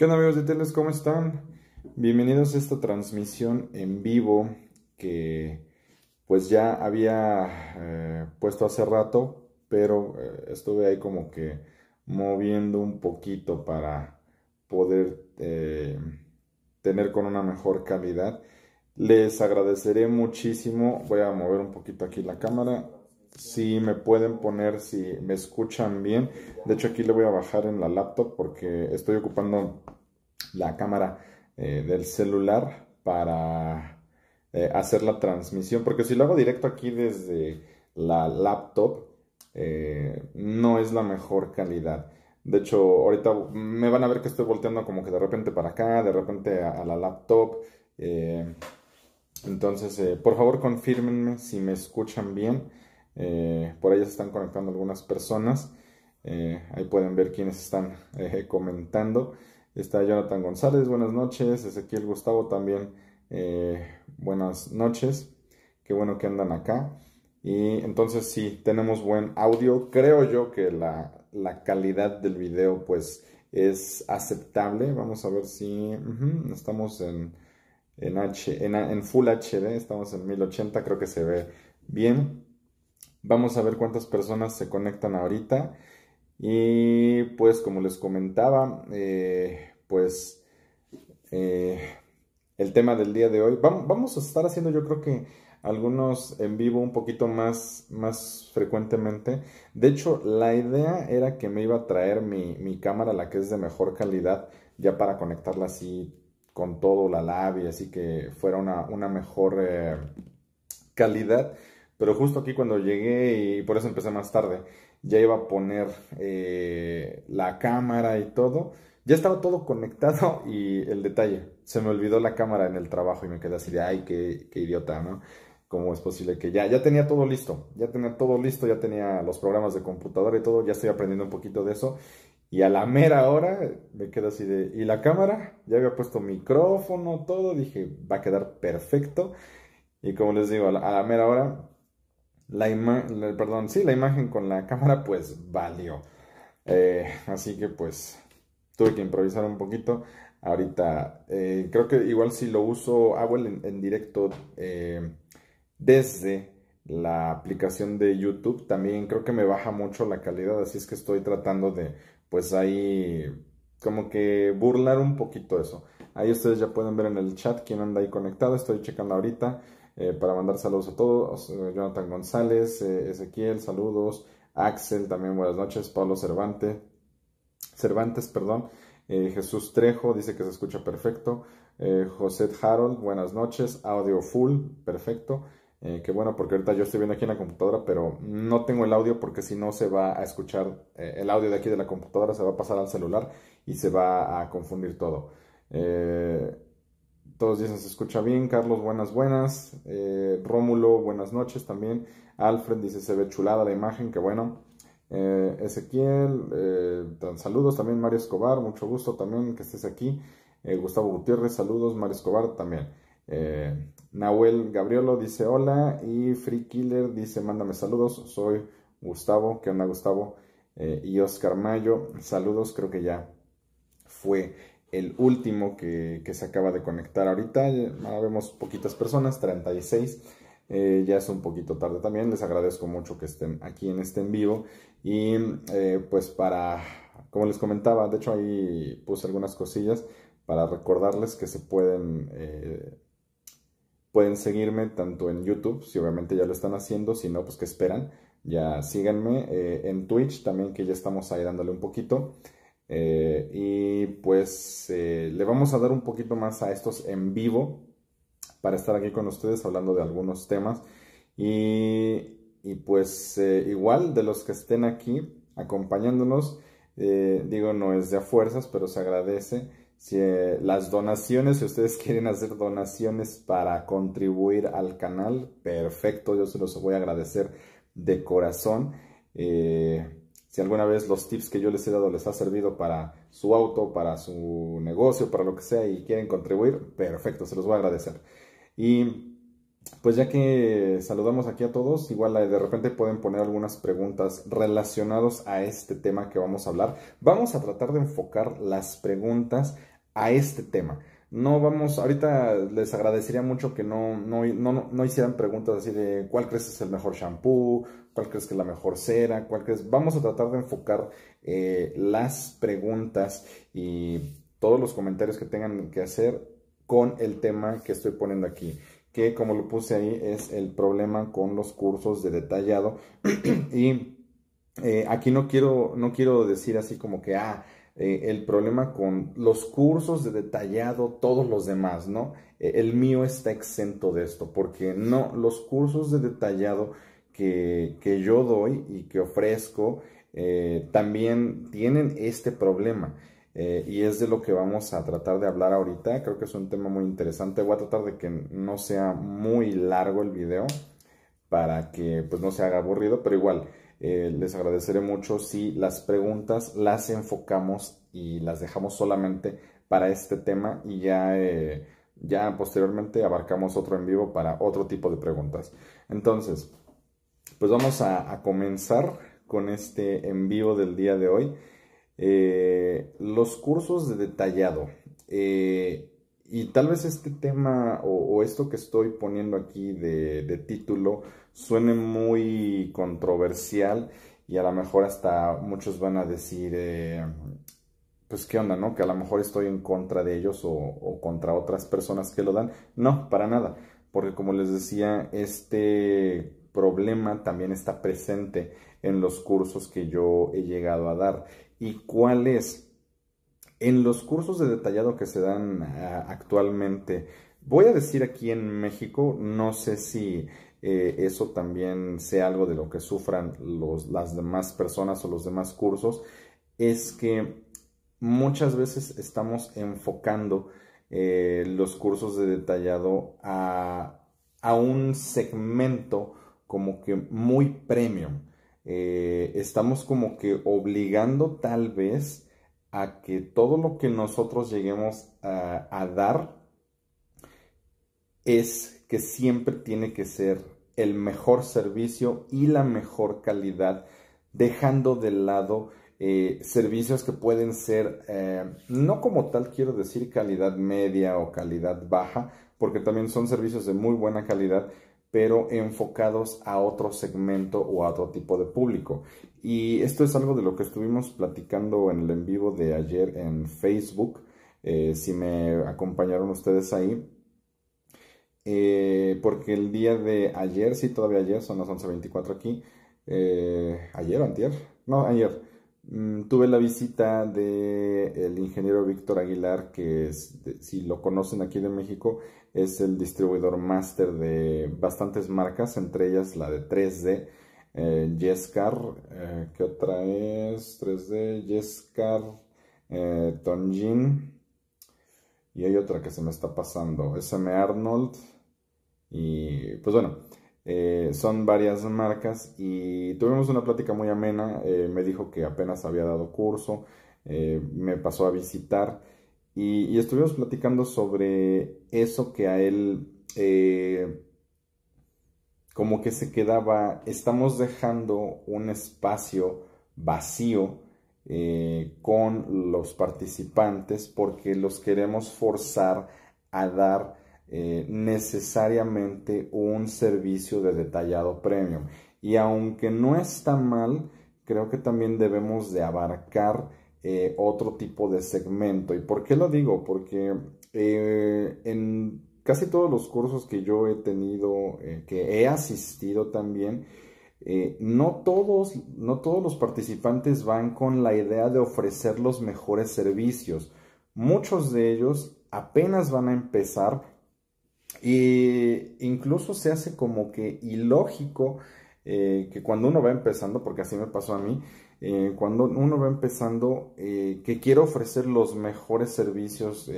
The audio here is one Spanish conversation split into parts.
¿Qué onda amigos de Teles? ¿Cómo están? Bienvenidos a esta transmisión en vivo que pues ya había eh, puesto hace rato, pero eh, estuve ahí como que moviendo un poquito para poder eh, tener con una mejor calidad. Les agradeceré muchísimo. Voy a mover un poquito aquí la cámara. Si me pueden poner, si me escuchan bien. De hecho aquí le voy a bajar en la laptop porque estoy ocupando la cámara eh, del celular para eh, hacer la transmisión. Porque si lo hago directo aquí desde la laptop, eh, no es la mejor calidad. De hecho, ahorita me van a ver que estoy volteando como que de repente para acá, de repente a, la laptop. entonces, por favor, confirmenme si me escuchan bien. por ahí se están conectando algunas personas. ahí pueden ver quiénes están comentando. Está Jonathan González, buenas noches. Ezequiel Gustavo también, eh, buenas noches. Qué bueno que andan acá. Y entonces sí, tenemos buen audio. Creo yo que la, calidad del video pues es aceptable. Vamos a ver si estamos en, en, Full HD, estamos en 1080, creo que se ve bien. Vamos a ver cuántas personas se conectan ahorita. Y pues como les comentaba, eh, pues eh, el tema del día de hoy. Vamos a estar haciendo yo creo que algunos en vivo un poquito más, más frecuentemente. De hecho, la idea era que me iba a traer mi, cámara, la que es de mejor calidad, ya para conectarla así con todo la labia, así que fuera una, mejor eh, calidad. Pero justo aquí cuando llegué, y por eso empecé más tarde, ya iba a poner eh, la cámara y todo, ya estaba todo conectado y el detalle, se me olvidó la cámara en el trabajo y me quedé así de, ay, qué, idiota, ¿no? ¿Cómo es posible que ya, ya tenía todo listo? Ya tenía todo listo, ya tenía los programas de computadora y todo, ya estoy aprendiendo un poquito de eso. Y a la mera hora me quedo así de, ¿y la cámara? Ya había puesto micrófono, todo, dije, va a quedar perfecto. Y como les digo, a la, mera hora, la imagen, perdón, sí, la imagen con la cámara pues valió. Eh, así que pues tuve que improvisar un poquito. Ahorita eh, creo que igual si lo uso, hago el en, directo eh, desde la aplicación de YouTube, también creo que me baja mucho la calidad, así es que estoy tratando de, pues ahí, como que burlar un poquito eso. Ahí ustedes ya pueden ver en el chat quién anda ahí conectado, estoy checando ahorita eh, para mandar saludos a todos, Jonathan González, Ezequiel, saludos, Axel, también buenas noches, Pablo Cervantes. Cervantes, perdón. Eh, Jesús Trejo dice que se escucha perfecto. Eh, José Harold, buenas noches. Audio full, perfecto. Eh, que bueno, porque ahorita yo estoy viendo aquí en la computadora, pero no tengo el audio porque si no se va a escuchar el audio de aquí de la computadora, se va a pasar al celular y se va a confundir todo. todos dicen se escucha bien. Carlos, buenas, buenas. Rómulo, buenas noches también. Alfred dice se ve chulada la imagen, que bueno. Eh, Ezequiel, eh, saludos también Mario Escobar, mucho gusto también que estés aquí. Eh, Gustavo Gutiérrez, saludos Mario Escobar también. Nahuel Gabriolo dice hola y Free Killer dice mándame saludos, soy Gustavo, ¿qué onda Gustavo? y Oscar Mayo, saludos, creo que ya fue el último que, se acaba de conectar ahorita, vemos poquitas personas, 36. ya es un poquito tarde también. Les agradezco mucho que estén aquí en este en vivo. Y eh, pues para, como les comentaba, de hecho ahí puse algunas cosillas para recordarles que se pueden, eh, pueden seguirme tanto en YouTube, si obviamente ya lo están haciendo, si no, pues que esperan, ya síganme eh, en Twitch también que ya estamos ahí dándole un poquito. y pues le vamos a dar un poquito más a estos en vivo para estar aquí con ustedes hablando de algunos temas. Y y pues eh, igual de los que estén aquí acompañándonos, eh, digo, no es de a fuerzas, pero se agradece. Si, eh, las donaciones, si ustedes quieren hacer donaciones para contribuir al canal, perfecto, yo se los voy a agradecer de corazón. si alguna vez los tips que yo les he dado les ha servido para su auto, para su negocio, para lo que sea y quieren contribuir, perfecto, se los voy a agradecer. Y pues ya que saludamos aquí a todos, igual eh, de repente pueden poner algunas preguntas relacionadas a este tema que vamos a hablar. Vamos a tratar de enfocar las preguntas a este tema. No vamos, ahorita les agradecería mucho que no, no, no, hicieran preguntas así de cuál crees que es el mejor shampoo, cuál crees que es la mejor cera, cuál crees. Vamos a tratar de enfocar eh, las preguntas y todos los comentarios que tengan que hacer con el tema que estoy poniendo aquí que como lo puse ahí es el problema con los cursos de detallado y eh, aquí no quiero, no quiero decir así como que, ah, eh, el problema con los cursos de detallado, todos los demás, ¿no? E, el mío está exento de esto, porque no, los cursos de detallado que, que yo doy y que ofrezco eh, también tienen este problema. Eh, y es de lo que vamos a tratar de hablar ahorita. Creo que es un tema muy interesante. Voy a tratar de que no sea muy largo el video para que pues no se haga aburrido, pero igual eh, les agradeceré mucho si las preguntas las enfocamos y las dejamos solamente para este tema y ya, eh, ya posteriormente abarcamos otro en vivo para otro tipo de preguntas. Entonces, pues vamos a comenzar con este en vivo del día de hoy. Eh, los cursos de detallado. Eh, y tal vez este tema o, esto que estoy poniendo aquí de, título suene muy controversial y a lo mejor hasta muchos van a decir, eh, pues qué onda, ¿no? Que a lo mejor estoy en contra de ellos o contra otras personas que lo dan. No, para nada, porque como les decía, este problema también está presente en los cursos que yo he llegado a dar y es? en los cursos de detallado que se dan ah, actualmente. Voy a decir aquí en México, no sé si eh, eso también sea algo de lo que sufran las demás personas o los demás cursos, es que muchas veces estamos enfocando eh, los cursos de detallado a, a, un segmento como que muy premium. Eh, estamos como que obligando tal vez a que todo lo que nosotros lleguemos a, dar es que siempre tiene que ser el mejor servicio y la mejor calidad, dejando de lado eh, servicios que pueden ser, eh, no como tal quiero decir calidad media o calidad baja, porque también son servicios de muy buena calidad, pero enfocados a otro segmento o a otro tipo de público. Y esto es algo de lo que estuvimos platicando en el en vivo de ayer en Facebook. Eh, si me acompañaron ustedes ahí. Eh, porque el día de ayer, sí, todavía ayer, son las 11.24 aquí. Eh, ayer o antier, no, ayer. Mm, tuve la visita del el ingeniero Víctor Aguilar, que si lo conocen aquí de México, es el distribuidor máster de bastantes marcas, entre ellas la de 3D, eh, Yescar, eh, ¿qué otra es? 3D, Jescar, eh, Tonjin, y hay otra que se me está pasando, SM Arnold, y pues bueno, eh, son varias marcas y tuvimos una plática muy amena, me dijo que apenas había dado curso, me pasó a visitar y estuvimos platicando sobre eso que a él eh, como que se quedaba, estamos dejando un espacio vacío eh, con los participantes porque los queremos forzar a dar eh, necesariamente un servicio de detallado premium. Y aunque no está mal, creo que también debemos de abarcar otro tipo de segmento. ¿Y por qué lo digo? Porque este, en casi todos los cursos que yo he tenido, eh, que he asistido también, eh, no, todos, no todos los participantes van con la idea de ofrecer los mejores servicios. Muchos de ellos apenas van a empezar e incluso se hace como que ilógico eh, que cuando uno va empezando, porque así me pasó a mí, cuando uno va empezando que quiere ofrecer los mejores servicios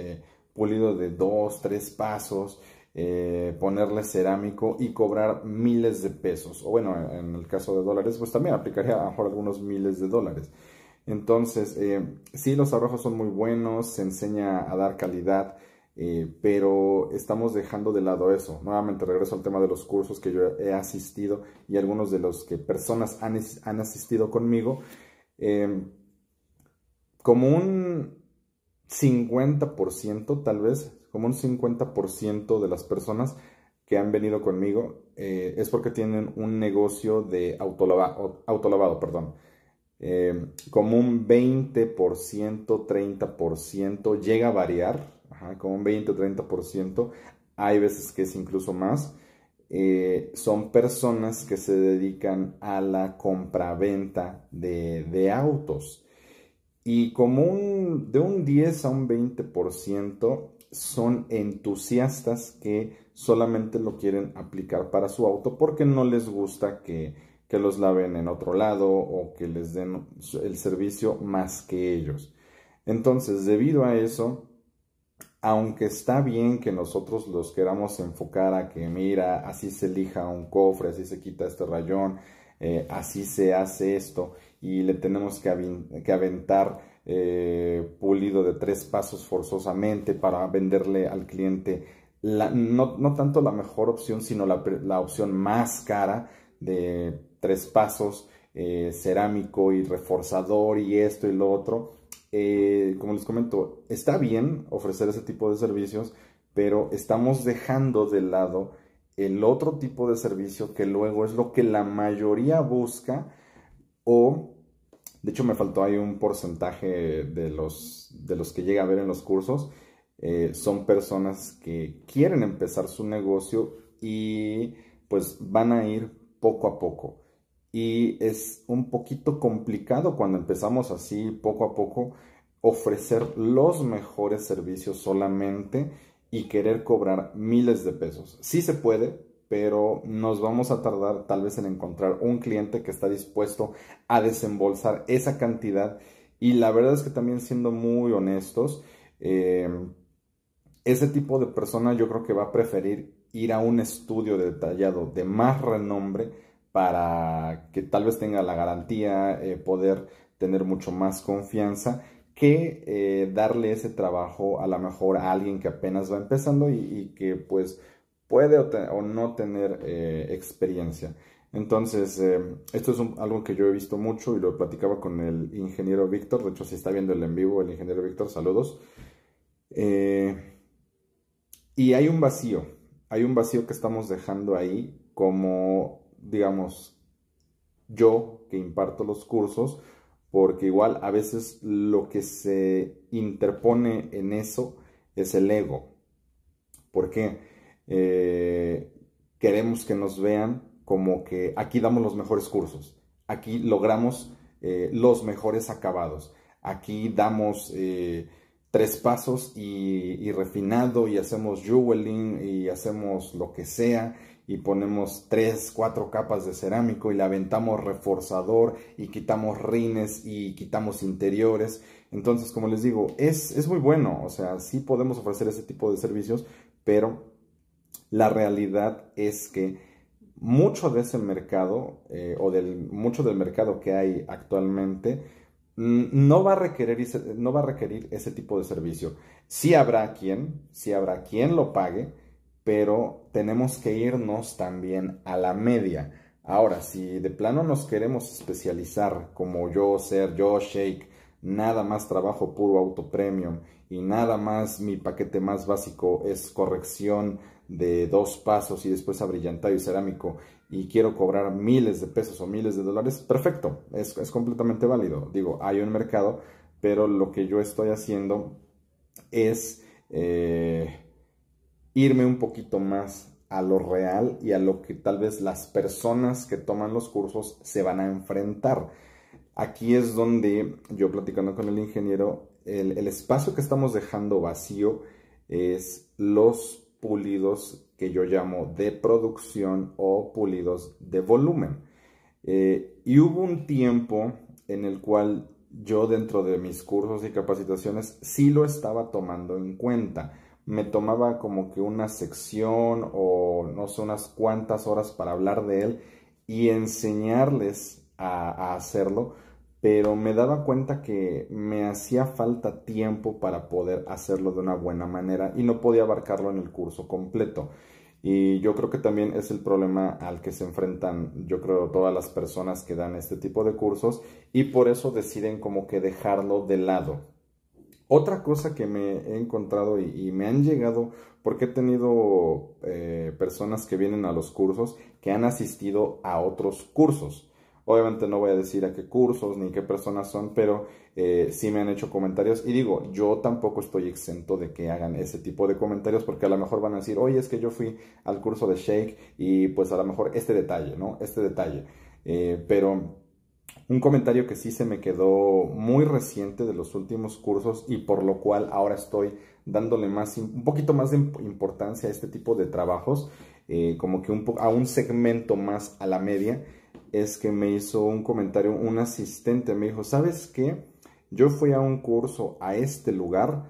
pulido de dos, tres pasos, eh, ponerle cerámico y cobrar miles de pesos. O bueno, en el caso de dólares, pues también aplicaría a lo mejor algunos miles de dólares. Entonces, eh, sí, los arrojos son muy buenos, se enseña a dar calidad, eh, pero estamos dejando de lado eso. Nuevamente regreso al tema de los cursos que yo he asistido y algunos de los que personas han, han asistido conmigo. Em, como un 50%, tal vez, como un 50% de las personas que han venido conmigo eh, es porque tienen un negocio de autolava autolavado, perdón. Eh, como un 20%, 30% llega a variar, como un 20 30%, hay veces que es incluso más. Eh, son personas que se dedican a la compraventa de, de autos y como de un 10 a un 20% son entusiastas que solamente lo quieren aplicar para su auto porque no les gusta que, los laven en otro lado o que les den el servicio más que ellos. Entonces, debido a eso, aunque está bien que nosotros los queramos enfocar a que mira, así se elija un cofre, así se quita este rayón, eh, así se hace esto, y le tenemos que, aventar eh, pulido de tres pasos forzosamente para venderle al cliente no, tanto la mejor opción, sino la, opción más cara de tres pasos, eh, cerámico y reforzador y esto y lo otro. Eh, como les comento, está bien ofrecer ese tipo de servicios, pero estamos dejando de lado el otro tipo de servicio que luego es lo que la mayoría busca o de hecho, me faltó ahí un porcentaje de los, de los que llega a ver en los cursos. Eh, son personas que quieren empezar su negocio y pues van a ir poco a poco. Y es un poquito complicado cuando empezamos así poco a poco ofrecer los mejores servicios solamente y querer cobrar miles de pesos. Sí se puede, pero nos vamos a tardar tal vez en encontrar un cliente que está dispuesto a desembolsar esa cantidad. Y la verdad es que también siendo muy honestos, eh, ese tipo de persona yo creo que va a preferir ir a un estudio detallado de más renombre para que tal vez tenga la garantía, eh, poder tener mucho más confianza que eh, darle ese trabajo a lo mejor a alguien que apenas va empezando y que pues puede o, no tener eh, experiencia. Entonces, eh, esto es algo que yo he visto mucho y lo platicaba con el ingeniero Víctor. De hecho, si está viendo el en vivo, el ingeniero Víctor, saludos. Eh, y hay un vacío, hay un vacío que estamos dejando ahí como, digamos, yo que imparto los cursos, porque igual a veces lo que se interpone en eso es el ego. ¿Por qué? Eh, queremos que nos vean como que aquí damos los mejores cursos, aquí logramos eh, los mejores acabados, aquí damos eh, tres pasos y, refinado y hacemos jeweling y hacemos lo que sea y ponemos tres, cuatro capas de cerámico y le aventamos reforzador y quitamos rines y quitamos interiores. Entonces, como les digo, es, es muy bueno, o sea, sí podemos ofrecer ese tipo de servicios, pero la realidad es que mucho de ese mercado eh, o del, mucho del mercado que hay actualmente no va, a requerir, no va a requerir ese tipo de servicio. Sí habrá quien, sí habrá quien lo pague, pero tenemos que irnos también a la media. Ahora, si de plano nos queremos especializar como yo, ser yo, Shake, nada más trabajo puro auto premium y nada más mi paquete más básico es corrección de dos pasos y después abrillantado y cerámico y quiero cobrar miles de pesos o miles de dólares, perfecto, es, completamente válido. Digo, hay un mercado, pero lo que yo estoy haciendo es eh, irme un poquito más a lo real y a lo que tal vez las personas que toman los cursos se van a enfrentar. Aquí es donde yo platicando con el ingeniero, el espacio que estamos dejando vacío es los pulidos que yo llamo de producción o pulidos de volumen. Eh, y hubo un tiempo en el cual yo dentro de mis cursos y capacitaciones sí lo estaba tomando en cuenta. Me tomaba como que una sección o no sé, unas cuantas horas para hablar de él y enseñarles a hacerlo pero me daba cuenta que me hacía falta tiempo para poder hacerlo de una buena manera y no podía abarcarlo en el curso completo. Y yo creo que también es el problema al que se enfrentan, yo creo, todas las personas que dan este tipo de cursos y por eso deciden como que dejarlo de lado. Otra cosa que me he encontrado y, me han llegado, porque he tenido eh, personas que vienen a los cursos que han asistido a otros cursos. Obviamente no voy a decir a qué cursos ni qué personas son, pero eh, sí me han hecho comentarios. Y digo, yo tampoco estoy exento de que hagan ese tipo de comentarios porque a lo mejor van a decir, oye, es que yo fui al curso de Shake y pues a lo mejor este detalle, ¿no? Este detalle. Eh, pero un comentario que sí se me quedó muy reciente de los últimos cursos y por lo cual ahora estoy dándole más, un poquito más de importancia a este tipo de trabajos, eh, como que a un segmento más a la media es que me hizo un comentario un asistente, me dijo, ¿sabes qué? Yo fui a un curso a este lugar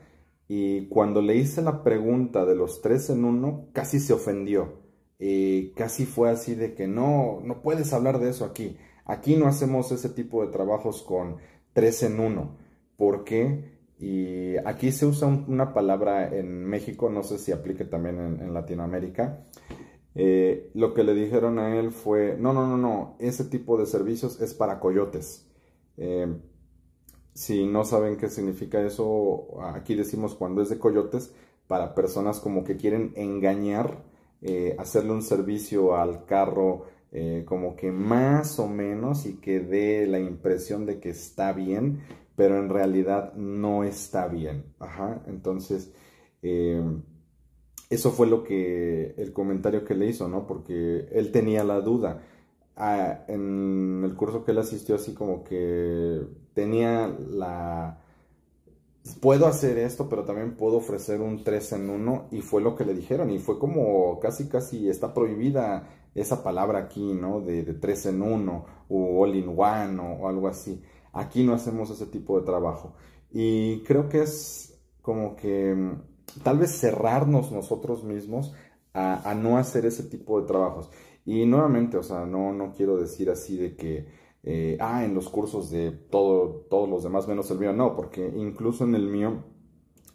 y cuando le hice la pregunta de los tres en uno, casi se ofendió. Y casi fue así de que no, no puedes hablar de eso aquí. Aquí no hacemos ese tipo de trabajos con tres en uno. ¿Por qué? Y aquí se usa una palabra en México, no sé si aplique también en Latinoamérica, eh, lo que le dijeron a él fue, no, no, no, no, ese tipo de servicios es para coyotes. Eh, si no saben qué significa eso, aquí decimos cuando es de coyotes, para personas como que quieren engañar, eh, hacerle un servicio al carro como que más o menos y que dé la impresión de que está bien, pero en realidad no está bien. Ajá, entonces eso fue lo que, el comentario que le hizo, ¿no? Porque él tenía la duda. Ah, en el curso que él asistió, así como que tenía la... Puedo hacer esto, pero también puedo ofrecer un 3 en 1 y fue lo que le dijeron y fue como casi, casi está prohibida esa palabra aquí, ¿no? De, tres 3 en 1 o all in one o algo así. Aquí no hacemos ese tipo de trabajo. Y creo que es como que tal vez cerrarnos nosotros mismos a, no hacer ese tipo de trabajos. Y nuevamente, o sea, no, no quiero decir así de que, eh, ah, en los cursos de todo, todos los demás menos el mío, no, porque incluso en el mío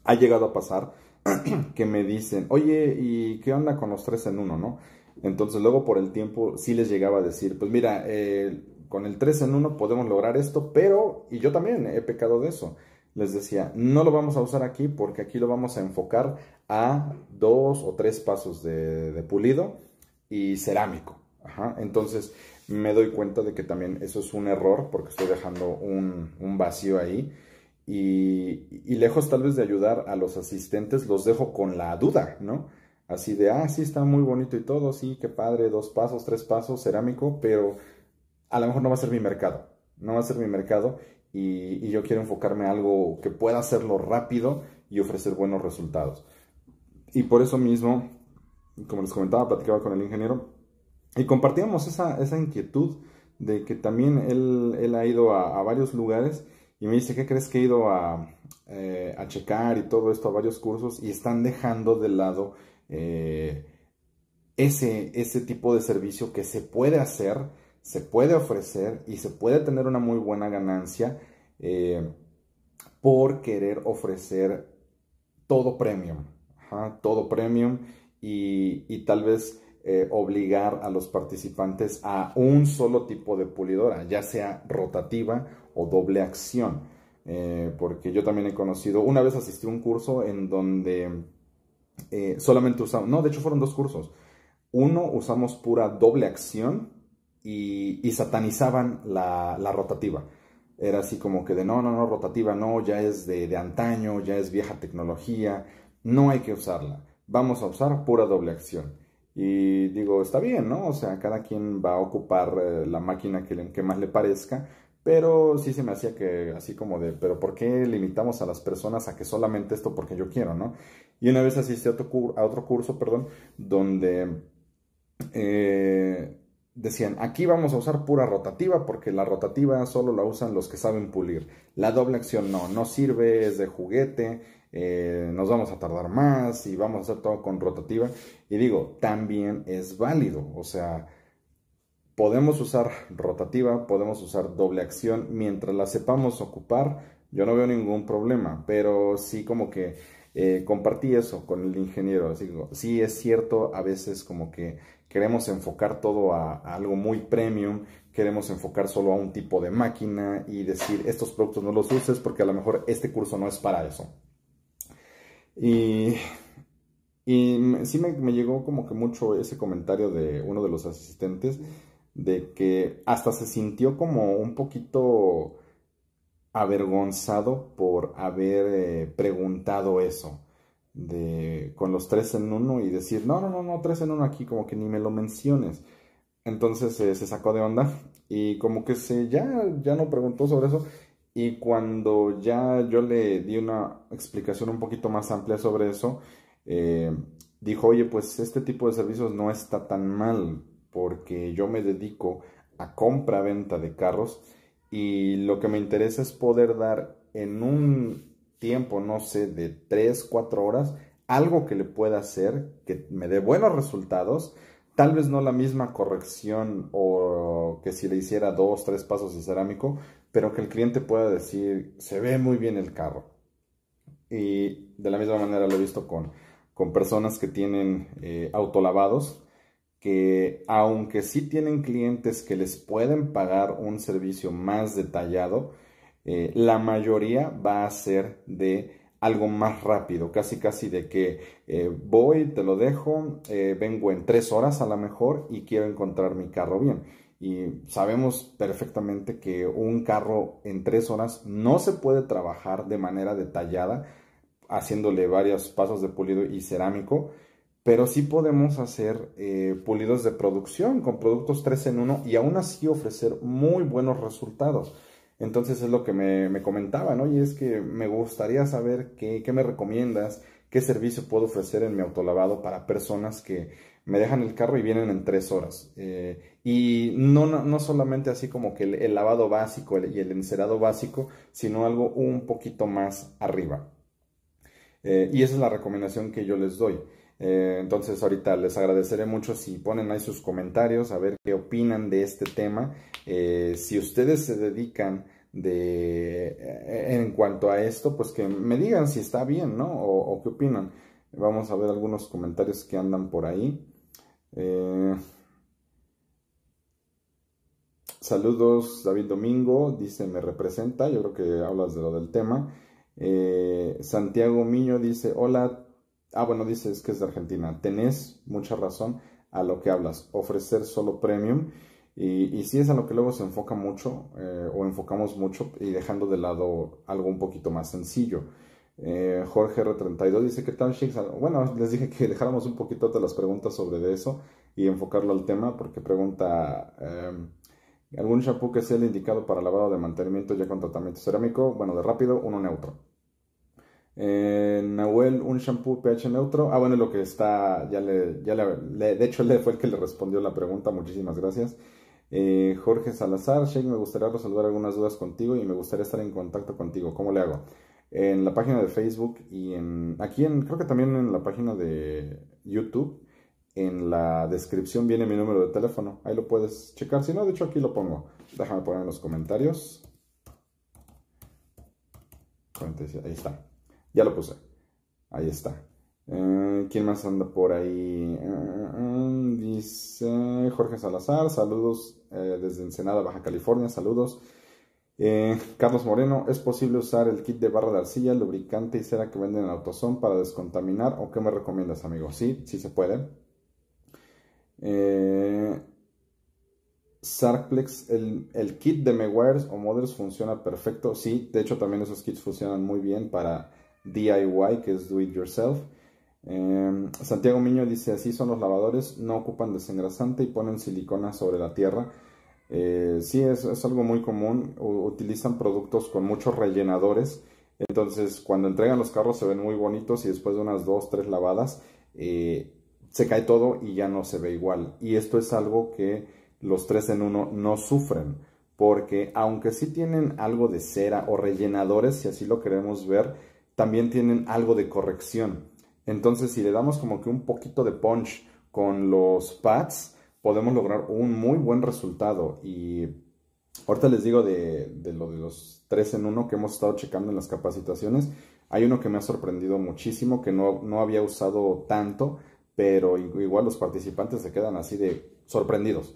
ha llegado a pasar que me dicen, oye, ¿y qué onda con los tres en uno, no? Entonces luego por el tiempo sí les llegaba a decir, pues mira, eh, con el tres en uno podemos lograr esto, pero, y yo también he pecado de eso, les decía, no lo vamos a usar aquí porque aquí lo vamos a enfocar a dos o tres pasos de, pulido y cerámico. Entonces me doy cuenta de que también eso es un error porque estoy dejando un, vacío ahí. Y, y, lejos tal vez de ayudar a los asistentes, los dejo con la duda, ¿no? Así de, ah, sí, está muy bonito y todo, sí, qué padre, dos pasos, tres pasos, cerámico, pero a lo mejor no va a ser mi mercado, no va a ser mi mercado y, yo quiero enfocarme a algo que pueda hacerlo rápido y ofrecer buenos resultados. Y por eso mismo, como les comentaba, platicaba con el ingeniero y compartíamos esa, inquietud de que también él, ha ido a, varios lugares y me dice, ¿qué crees que he ido eh, a, checar y todo esto a varios cursos y están dejando de lado eh, ese, ese tipo de servicio que se puede hacer? se puede ofrecer y se puede tener una muy buena ganancia eh, por querer ofrecer todo premium, todo premium y, tal vez eh, obligar a los participantes a un solo tipo de pulidora, ya sea rotativa o doble acción. Eh, porque yo también he conocido, una vez asistí a un curso en donde solamente usamos, no, de hecho fueron dos cursos. Uno usamos pura doble acción y, satanizaban la, rotativa. Era así como que de no, no, no, rotativa no, ya es de, de antaño, ya es vieja tecnología, no hay que usarla, vamos a usar pura doble acción. Y digo, está bien, ¿no? O sea, cada quien va a ocupar eh, la máquina que, que más le parezca, pero sí se me hacía que así como de, pero ¿por qué limitamos a las personas a que solamente esto porque yo quiero, ¿no? Y una vez asistí a otro, a otro curso, perdón, donde eh, decían, aquí vamos a usar pura rotativa porque la rotativa solo la usan los que saben pulir. La doble acción no, no sirve, es de juguete, eh, nos vamos a tardar más y vamos a hacer todo con rotativa. Y digo, también es válido, o sea, podemos usar rotativa, podemos usar doble acción mientras la sepamos ocupar. Yo no veo ningún problema, pero sí como que eh, compartí eso con el ingeniero. Así que, sí es cierto, a veces como que queremos enfocar todo a, algo muy premium, queremos enfocar solo a un tipo de máquina y decir estos productos no los uses porque a lo mejor este curso no es para eso. Y, sí me, llegó como que mucho ese comentario de uno de los asistentes de que hasta se sintió como un poquito avergonzado por haber eh, preguntado eso de, con los tres en uno y decir, no, no, no, no, tres en uno aquí, como que ni me lo menciones. Entonces eh, se sacó de onda y como que se, ya, ya no preguntó sobre eso. Y cuando ya yo le di una explicación un poquito más amplia sobre eso, eh, dijo, oye, pues este tipo de servicios no está tan mal porque yo me dedico a compra-venta de carros y lo que me interesa es poder dar en un tiempo, no sé, de 3, 4 horas, algo que le pueda hacer que me dé buenos resultados, tal vez no la misma corrección o que si le hiciera dos, tres pasos de cerámico, pero que el cliente pueda decir, se ve muy bien el carro. Y de la misma manera lo he visto con, personas que tienen eh, autolavados, que aunque sí tienen clientes que les pueden pagar un servicio más detallado, eh, la mayoría va a ser de algo más rápido, casi casi de que eh, voy, te lo dejo, eh, vengo en tres horas a lo mejor y quiero encontrar mi carro bien. Y sabemos perfectamente que un carro en tres horas no se puede trabajar de manera detallada, haciéndole varios pasos de pulido y cerámico, pero sí podemos hacer pulidos de producción con productos tres en uno y aún así ofrecer muy buenos resultados. Entonces es lo que me, comentaban, ¿no? Y es que me gustaría saber qué, me recomiendas, qué servicio puedo ofrecer en mi autolavado para personas que me dejan el carro y vienen en tres horas. Eh, y no, solamente así como que el, lavado básico y el encerado básico, sino algo un poquito más arriba. Eh, y esa es la recomendación que yo les doy. Eh, entonces ahorita les agradeceré mucho si ponen ahí sus comentarios, a ver qué opinan de este tema. Eh, si ustedes se dedican de eh, en cuanto a esto, pues que me digan si está bien, ¿no? O, qué opinan. Vamos a ver algunos comentarios que andan por ahí. saludos, David Domingo, dice, me representa, yo creo que hablas de lo del tema. Santiago Miño dice, hola, Ah, bueno, dices que es de Argentina. Tenés mucha razón a lo que hablas. Ofrecer solo premium. Y, si sí es a lo que luego se enfoca mucho eh, o enfocamos mucho y dejando de lado algo un poquito más sencillo. Eh, Jorge R32 dice que tal ah, Bueno, les dije que dejáramos un poquito de las preguntas sobre eso y enfocarlo al tema porque pregunta... Eh, ¿Algún shampoo que sea el indicado para lavado de mantenimiento ya con tratamiento cerámico? Bueno, de rápido, uno neutro. Eh, Nahuel, un shampoo pH neutro. Ah, bueno, lo que está, ya le, ya le, de hecho, él fue el que le respondió la pregunta, muchísimas gracias. Eh, Jorge Salazar, Shake, me gustaría resolver algunas dudas contigo y me gustaría estar en contacto contigo. ¿Cómo le hago? En la página de Facebook y en, aquí en, creo que también en la página de YouTube, en la descripción viene mi número de teléfono. Ahí lo puedes checar. Si no, de hecho aquí lo pongo. Déjame poner en los comentarios. Ahí está. Ya lo puse. Ahí está. Eh, ¿Quién más anda por ahí? Eh, eh, dice Jorge Salazar, saludos desde Ensenada, Baja California, saludos. Carlos Moreno, ¿es posible usar el kit de barra de arcilla, lubricante y cera que venden en autosón para descontaminar? ¿O qué me recomiendas, amigo? Sí, sí se puede. Sarplex, el, kit de Mewares o Models funciona perfecto. Sí, de hecho también esos kits funcionan muy bien para DIY, que es Do It Yourself. Em, Santiago Miño dice, así son los lavadores, no ocupan desengrasante y ponen silicona sobre la tierra. Eh, sí, es, es, algo muy común, utilizan productos con muchos rellenadores, entonces cuando entregan los carros se ven muy bonitos y después de unas dos, tres lavadas eh, se cae todo y ya no se ve igual. Y esto es algo que los tres en uno no sufren, porque aunque sí tienen algo de cera o rellenadores, si así lo queremos ver, también tienen algo de corrección. Entonces, si le damos como que un poquito de punch con los pads, podemos lograr un muy buen resultado. Y ahorita les digo de, lo de los tres en uno que hemos estado checando en las capacitaciones. Hay uno que me ha sorprendido muchísimo, que no había usado tanto, pero igual los participantes se quedan así de sorprendidos.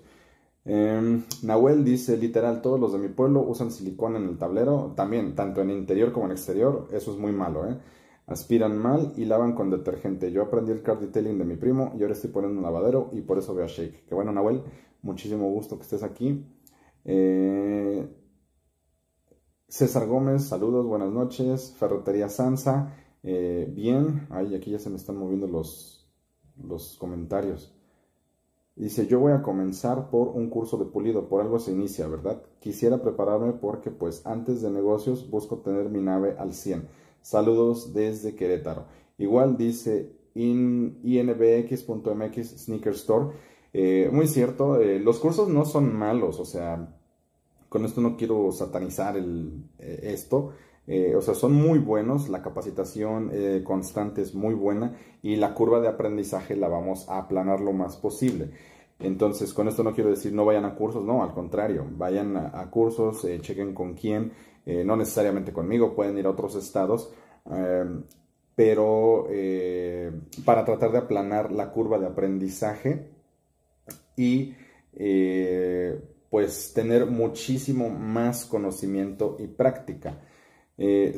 Em, Nahuel dice, literal, todos los de mi pueblo usan silicona en el tablero, también, tanto en interior como en exterior, eso es muy malo, ¿eh? Aspiran mal y lavan con detergente. Yo aprendí el car detailing de mi primo y ahora estoy poniendo un lavadero y por eso veo a Shake. Que bueno, Nahuel, muchísimo gusto que estés aquí. Eh, César Gómez, saludos, buenas noches. Ferretería Sansa, eh, bien. Ay, aquí ya se me están moviendo los, los comentarios. Dice, yo voy a comenzar por un curso de pulido, por algo se inicia, ¿verdad? Quisiera prepararme porque pues antes de negocios busco tener mi nave al 100. Saludos desde Querétaro. Igual dice inbx.mx sneaker store. Eh, muy cierto, eh, los cursos no son malos, o sea, con esto no quiero satanizar el, eh, esto, eh, o sea, son muy buenos, la capacitación eh, constante es muy buena y la curva de aprendizaje la vamos a aplanar lo más posible. Entonces, con esto no quiero decir no vayan a cursos, no, al contrario, vayan a, cursos, eh, chequen con quién, no necesariamente conmigo, pueden ir a otros estados, pero para tratar de aplanar la curva de aprendizaje y pues tener muchísimo más conocimiento y práctica. Eh,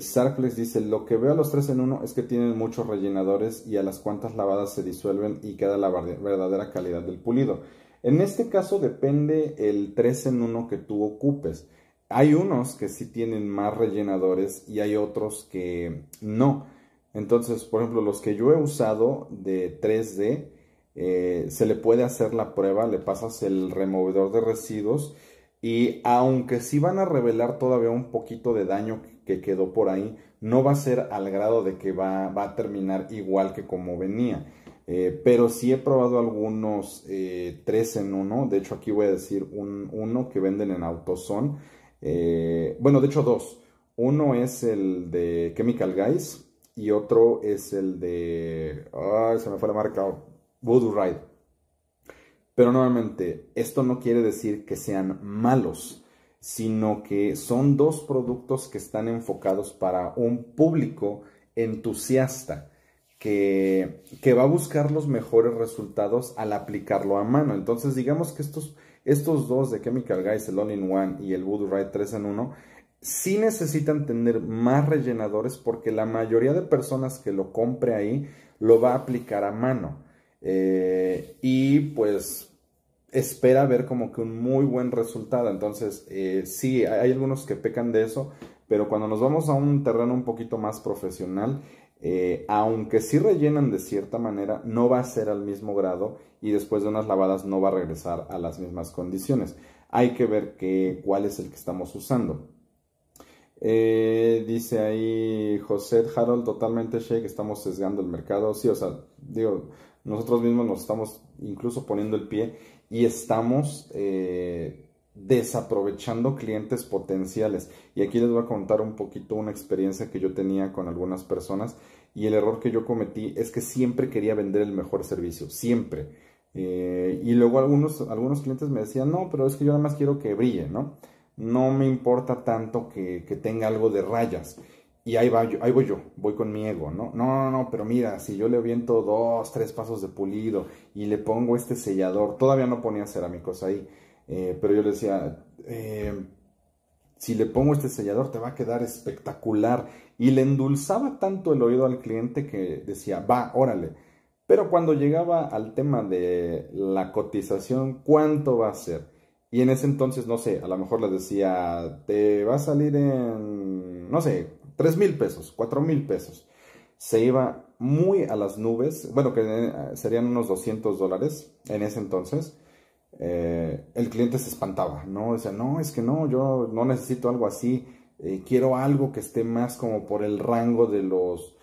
dice, lo que veo a los tres en uno es que tienen muchos rellenadores y a las cuantas lavadas se disuelven y queda la verdadera calidad del pulido. En este caso depende el 3 en 1 que tú ocupes. Hay unos que sí tienen más rellenadores y hay otros que no. Entonces, por ejemplo, los que yo he usado de 3D, eh, se le puede hacer la prueba, le pasas el removedor de residuos y aunque sí van a revelar todavía un poquito de daño que quedó por ahí, no va a ser al grado de que va, va a terminar igual que como venía. Eh, pero sí he probado algunos eh, tres en uno. De hecho, aquí voy a decir un, uno que venden en autoson eh, bueno, de hecho, dos. Uno es el de Chemical Guys y otro es el de. se me fue la marca. Voodoo Ride. Pero nuevamente, esto no quiere decir que sean malos sino que son dos productos que están enfocados para un público entusiasta que, que va a buscar los mejores resultados al aplicarlo a mano. Entonces digamos que estos, estos dos de Chemical Guys, el All-in-One y el Wood Ride 3 en 1, sí necesitan tener más rellenadores porque la mayoría de personas que lo compre ahí lo va a aplicar a mano. Eh, y pues espera ver como que un muy buen resultado. Entonces, eh, sí, hay, algunos que pecan de eso, pero cuando nos vamos a un terreno un poquito más profesional, eh, aunque sí rellenan de cierta manera, no va a ser al mismo grado y después de unas lavadas no va a regresar a las mismas condiciones. Hay que ver cuál es el que estamos usando. Eh, dice ahí José Harold, totalmente Que estamos sesgando el mercado. Sí, o sea, digo, nosotros mismos nos estamos incluso poniendo el pie y estamos eh, desaprovechando clientes potenciales. Y aquí les voy a contar un poquito una experiencia que yo tenía con algunas personas y el error que yo cometí es que siempre quería vender el mejor servicio, siempre. Eh, y luego algunos, algunos clientes me decían, no, pero es que yo nada más quiero que brille, ¿no? No me importa tanto que, que tenga algo de rayas y ahí, va, ahí voy yo, voy con mi ego, ¿no? No, no, no, pero mira, si yo le aviento dos, tres pasos de pulido y le pongo este sellador, todavía no ponía cerámicos ahí, eh, pero yo le decía, eh, si le pongo este sellador te va a quedar espectacular. Y le endulzaba tanto el oído al cliente que decía, va, órale. Pero cuando llegaba al tema de la cotización, ¿cuánto va a ser? Y en ese entonces, no sé, a lo mejor le decía, te va a salir en, no sé, 3 mil pesos, 4 mil pesos. Se iba muy a las nubes, bueno, que eh, serían unos 200 dólares en ese entonces. Eh, el cliente se espantaba, ¿no? Dice, no, es que no, yo no necesito algo así, eh, quiero algo que esté más como por el rango de los,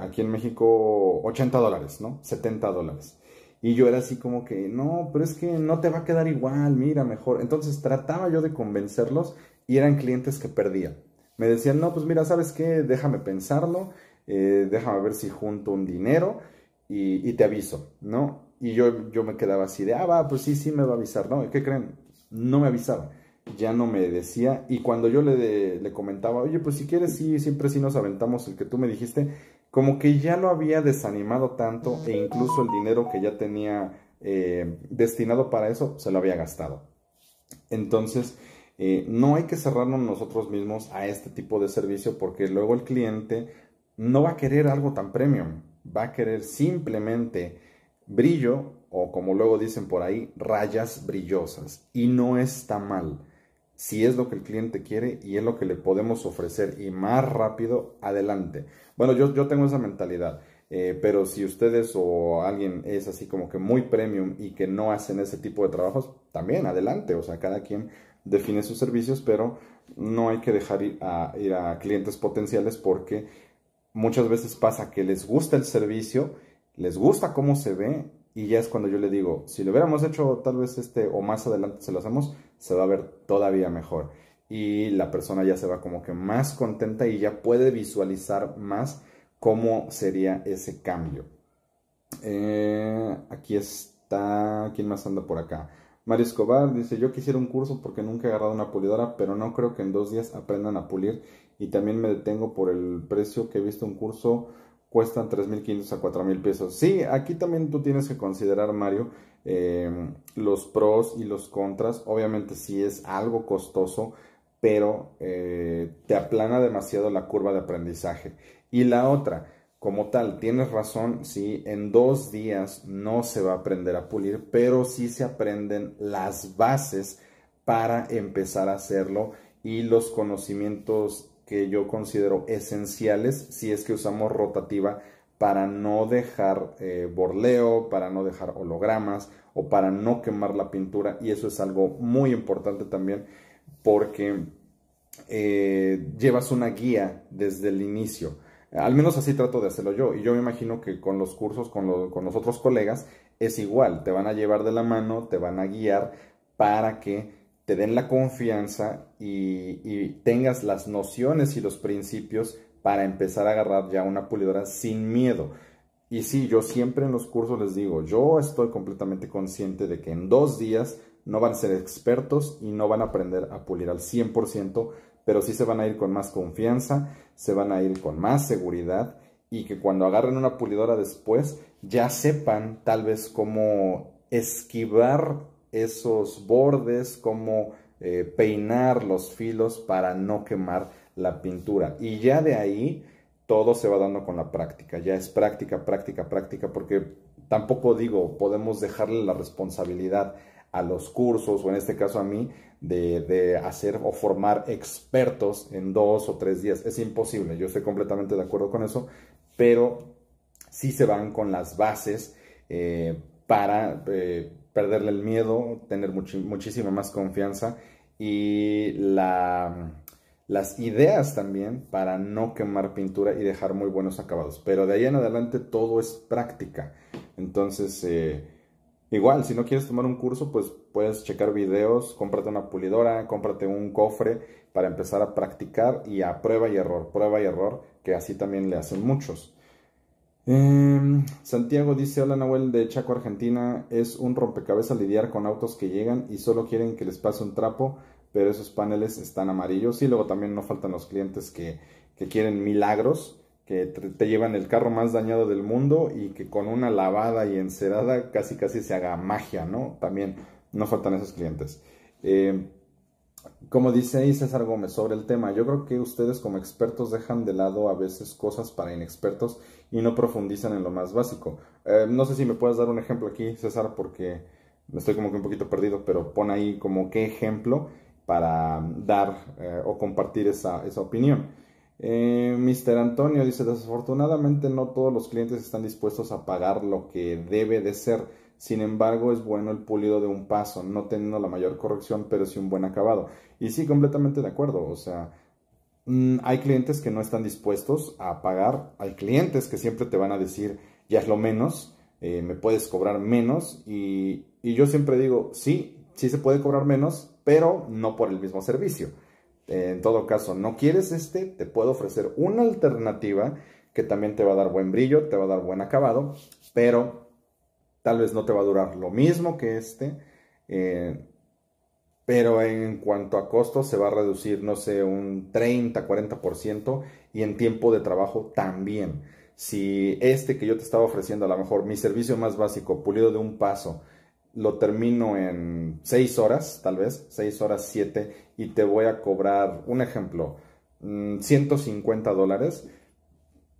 aquí en México, 80 dólares, ¿no? 70 dólares. Y yo era así como que, no, pero es que no te va a quedar igual, mira, mejor. Entonces trataba yo de convencerlos y eran clientes que perdían me decían, no, pues mira, ¿sabes qué? Déjame pensarlo, eh, déjame ver si junto un dinero y, te aviso, ¿no? Y yo, yo, me quedaba así de, ah, va, pues sí, sí me va a avisar, ¿no? qué creen? No me avisaba, ya no me decía. Y cuando yo le, le comentaba, oye, pues si quieres, sí, siempre sí nos aventamos el que tú me dijiste, como que ya lo había desanimado tanto e incluso el dinero que ya tenía eh, destinado para eso se lo había gastado. Entonces, eh, no hay que cerrarnos nosotros mismos a este tipo de servicio porque luego el cliente no va a querer algo tan premium, va a querer simplemente brillo o como luego dicen por ahí, rayas brillosas. Y no está mal. Si es lo que el cliente quiere y es lo que le podemos ofrecer y más rápido, adelante. Bueno, yo, yo tengo esa mentalidad. Eh, pero si ustedes o alguien es así como que muy premium y que no hacen ese tipo de trabajos, también, adelante, o sea, cada quien define sus servicios, pero no hay que dejar ir a, clientes potenciales porque muchas veces pasa que les gusta el servicio, les gusta cómo se ve y ya es cuando yo le digo, si lo hubiéramos hecho tal vez este o más adelante se lo hacemos, se va a ver todavía mejor. Y la persona ya se va como que más contenta y ya puede visualizar más cómo sería ese cambio. Eh, aquí está, ¿quién más anda por acá? Mario Escobar dice, yo quisiera un curso porque nunca he agarrado una pulidora, pero no creo que en dos días aprendan a pulir y también me detengo por el precio que he visto un curso cuestan 3.500 a 4.000 pesos. Sí, aquí también tú tienes que considerar, Mario, em, los pros y los contras. Obviamente sí es algo costoso, pero eh, te aplana demasiado la curva de aprendizaje. Y la otra, como tal, tienes razón, sí, en dos días no se va a aprender a pulir, pero sí se aprenden las bases para empezar a hacerlo y los conocimientos que yo considero esenciales si es que usamos rotativa para no dejar eh, borleo, para no dejar hologramas o para no quemar la pintura y eso es algo muy importante también porque eh, llevas una guía desde el inicio al menos así trato de hacerlo yo. Y yo me imagino que con los cursos, con, los otros colegas, es igual. Te van a llevar de la mano, te van a guiar para que te den la confianza y, y, tengas las nociones y los principios para empezar a agarrar ya una pulidora sin miedo. Y sí, yo siempre en los cursos les digo, yo estoy completamente consciente de que en dos días no van a ser expertos y no van a aprender a pulir al 100% pero sí se van a ir con más confianza, se van a ir con más seguridad y que cuando agarren una pulidora después ya sepan tal vez cómo esquivar esos bordes, cómo eh, peinar los filos para no quemar la pintura. Y ya de ahí todo se va dando con la práctica, ya es práctica, práctica, práctica, porque tampoco digo podemos dejarle la responsabilidad a los cursos, o en este caso a mí, de, hacer o formar expertos en dos o tres días. Es imposible, yo estoy completamente de acuerdo con eso, pero sí se van con las bases eh, para eh, perderle el miedo, tener muchísima más confianza y la, las ideas también para no quemar pintura y dejar muy buenos acabados. Pero de ahí en adelante todo es práctica. Entonces... Eh, Igual, si no quieres tomar un curso, pues puedes checar videos, cómprate una pulidora, cómprate un cofre para empezar a practicar y a prueba y error, prueba y error, que así también le hacen muchos. Em, Santiago dice, hola Nahuel de Chaco, Argentina, es un rompecabezas lidiar con autos que llegan y solo quieren que les pase un trapo, pero esos paneles están amarillos y luego también no faltan los clientes que, que quieren milagros que te llevan el carro más dañado del mundo y que con una lavada y encerada casi casi se haga magia, ¿no? También no faltan esos clientes. Eh, como dice César Gómez sobre el tema, yo creo que ustedes como expertos dejan de lado a veces cosas para inexpertos y no profundizan en lo más básico. Eh, no sé si me puedes dar un ejemplo aquí, César, porque me estoy como que un poquito perdido, pero pon ahí como qué ejemplo para dar eh, o compartir esa, esa opinión. Eh, Mr. Antonio dice, desafortunadamente no todos los clientes están dispuestos a pagar lo que debe de ser. Sin embargo, es bueno el pulido de un paso, no teniendo la mayor corrección, pero sí un buen acabado. Y sí, completamente de acuerdo. O sea, mm, hay clientes que no están dispuestos a pagar. Hay clientes que siempre te van a decir, ya es lo menos, eh, me puedes cobrar menos. y yo siempre digo, sí, sí se puede cobrar menos, pero no por el mismo servicio en todo caso no quieres este, te puedo ofrecer una alternativa que también te va a dar buen brillo, te va a dar buen acabado, pero tal vez no te va a durar lo mismo que este, eh, pero en cuanto a costo se va a reducir, no sé, un 30, 40% y en tiempo de trabajo también. Si este que yo te estaba ofreciendo, a lo mejor mi servicio más básico, pulido de un paso, lo termino en 6 horas, tal vez, 6 horas 7, y te voy a cobrar, un ejemplo, 150 mm, dólares,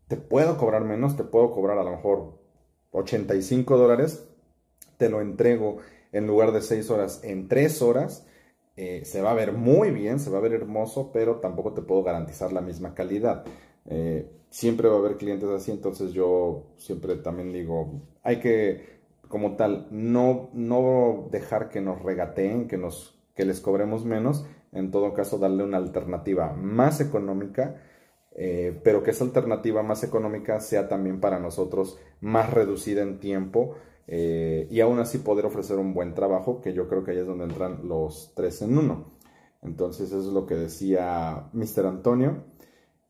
te puedo cobrar menos, te puedo cobrar a lo mejor 85 dólares, te lo entrego en lugar de 6 horas, en 3 horas, eh, se va a ver muy bien, se va a ver hermoso, pero tampoco te puedo garantizar la misma calidad. Eh, siempre va a haber clientes así, entonces yo siempre también digo, hay que como tal, no, no dejar que nos regateen, que, nos, que les cobremos menos, en todo caso darle una alternativa más económica, eh, pero que esa alternativa más económica sea también para nosotros más reducida en tiempo eh, y aún así poder ofrecer un buen trabajo, que yo creo que ahí es donde entran los tres en uno. Entonces eso es lo que decía Mr. Antonio.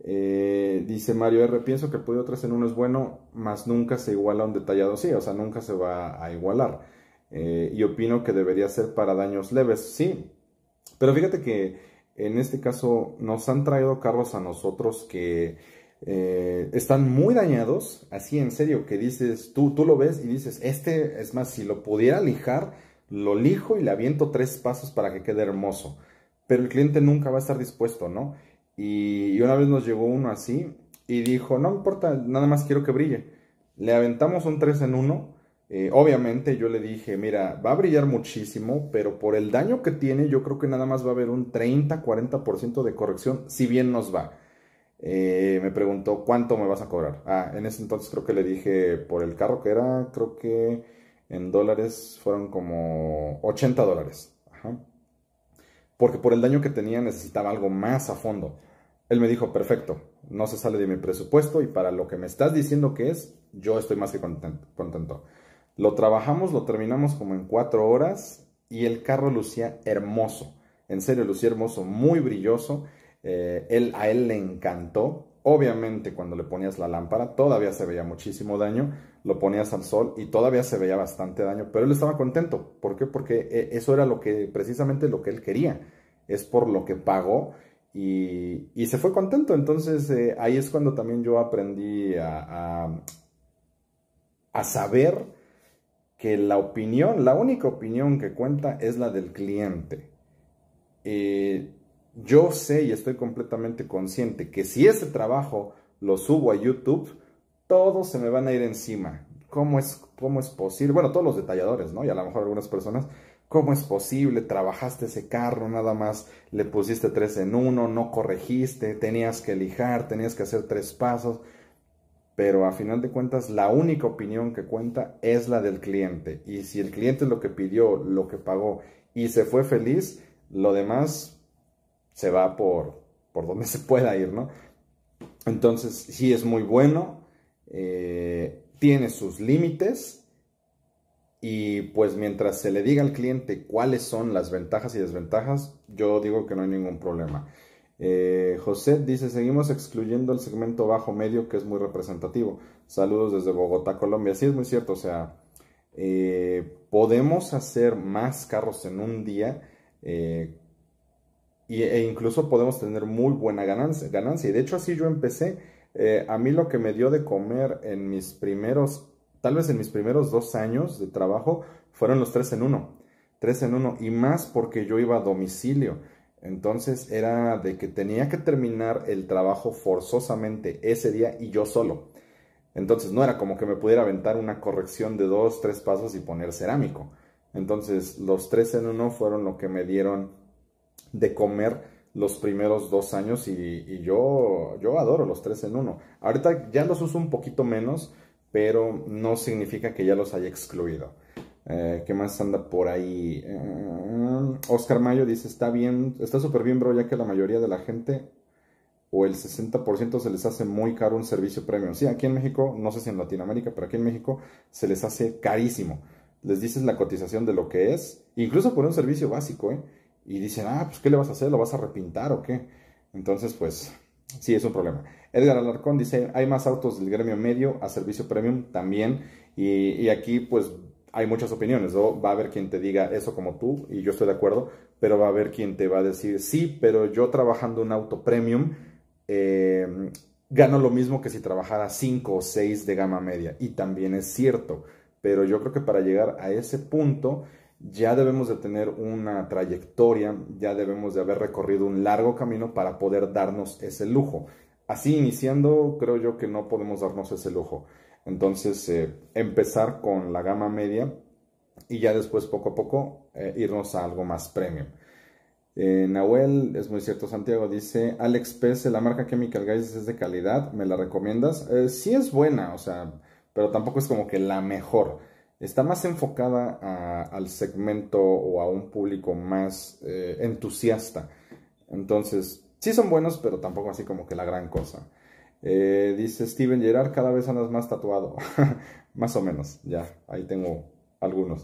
Eh, dice Mario R. Pienso que el Puyo 3 en 1 es bueno, Más nunca se iguala un detallado sí, o sea, nunca se va a igualar. Eh, y opino que debería ser para daños leves, sí. Pero fíjate que en este caso nos han traído carros a nosotros que eh, están muy dañados, así en serio, que dices, tú, tú lo ves y dices, este, es más, si lo pudiera lijar, lo lijo y le aviento tres pasos para que quede hermoso. Pero el cliente nunca va a estar dispuesto, ¿no? Y, una vez nos llegó uno así y dijo, no importa, nada más quiero que brille. Le aventamos un 3 en 1. Eh, obviamente yo le dije, mira, va a brillar muchísimo, pero por el daño que tiene yo creo que nada más va a haber un 30-40% de corrección, si bien nos va. Eh, me preguntó, ¿cuánto me vas a cobrar? Ah, en ese entonces creo que le dije, por el carro que era, creo que en dólares fueron como 80 dólares. porque por el daño que tenía necesitaba algo más a fondo. Él me dijo, perfecto, no se sale de mi presupuesto y para lo que me estás diciendo que es, yo estoy más que contento. Lo trabajamos, lo terminamos como en cuatro horas y el carro lucía hermoso. En serio, lucía hermoso, muy brilloso. Eh, él, a él le encantó. Obviamente cuando le ponías la lámpara todavía se veía muchísimo daño, lo ponías al sol y todavía se veía bastante daño, pero él estaba contento. ¿Por qué? Porque eh, eso era lo que precisamente lo que él quería. Es por lo que pagó y, se fue contento, entonces eh, ahí es cuando también yo aprendí a, a, saber que la opinión, la única opinión que cuenta es la del cliente. Eh, yo sé y estoy completamente consciente que si ese trabajo lo subo a YouTube, todos se me van a ir encima. ¿Cómo es, cómo es posible? Bueno, todos los detalladores, ¿no? Y a lo mejor algunas personas ¿Cómo es posible? Trabajaste ese carro, nada más le pusiste tres en uno, no corregiste, tenías que lijar, tenías que hacer tres pasos. Pero a final de cuentas, la única opinión que cuenta es la del cliente. Y si el cliente lo que pidió, lo que pagó y se fue feliz, lo demás se va por, por donde se pueda ir, ¿no? Entonces, sí es muy bueno, eh, tiene sus límites, y pues mientras se le diga al cliente cuáles son las ventajas y desventajas, yo digo que no hay ningún problema. Eh, José dice, seguimos excluyendo el segmento bajo medio que es muy representativo. Saludos desde Bogotá, Colombia. Sí, es muy cierto, o sea, eh, podemos hacer más carros en un día eh, e incluso podemos tener muy buena ganancia, ganancia. Y de hecho así yo empecé. a mí lo que me dio de comer en mis primeros tal vez en mis primeros dos años de trabajo fueron los tres en uno. Tres en uno. Y más porque yo iba a domicilio. Entonces era de que tenía que terminar el trabajo forzosamente ese día y yo solo. Entonces no era como que me pudiera aventar una corrección de dos, tres pasos y poner cerámico. Entonces los tres en uno fueron lo que me dieron de comer los primeros dos años y, yo, yo adoro los tres en uno. Ahorita ya los uso un poquito menos pero no significa que ya los haya excluido. Eh, ¿Qué más anda por ahí? Eh, Oscar Mayo dice, está bien, está súper bien, bro, ya que la mayoría de la gente o el 60% se les hace muy caro un servicio premium. Sí, aquí en México, no sé si en Latinoamérica, pero aquí en México se les hace carísimo. Les dices la cotización de lo que es, incluso por un servicio básico, ¿eh? Y dicen, ah, pues, ¿qué le vas a hacer? ¿Lo vas a repintar o qué? Entonces, pues, sí, es un problema. Edgar Alarcón dice, hay más autos del gremio medio a servicio premium también. Y, aquí pues hay muchas opiniones, Va a haber quien te diga eso como tú, y yo estoy de acuerdo, pero va a haber quien te va a decir, sí, pero yo trabajando un auto premium, eh, gano lo mismo que si trabajara 5 o 6 de gama media. Y también es cierto, pero yo creo que para llegar a ese punto ya debemos de tener una trayectoria, ya debemos de haber recorrido un largo camino para poder darnos ese lujo así iniciando, creo yo que no podemos darnos ese lujo. Entonces, eh, empezar con la gama media y ya después poco a poco eh, irnos a algo más premium. Eh, Nahuel, es muy cierto, Santiago dice, Alex se la marca Chemical Guys es de calidad, ¿me la recomiendas? sí es buena, o sea, pero tampoco es como que la mejor. Está más enfocada al segmento o a un público más entusiasta. Entonces, sí son buenos, pero tampoco así como que la gran cosa. Eh, dice Steven Gerard, cada vez andas más tatuado. más o menos, ya, ahí tengo algunos.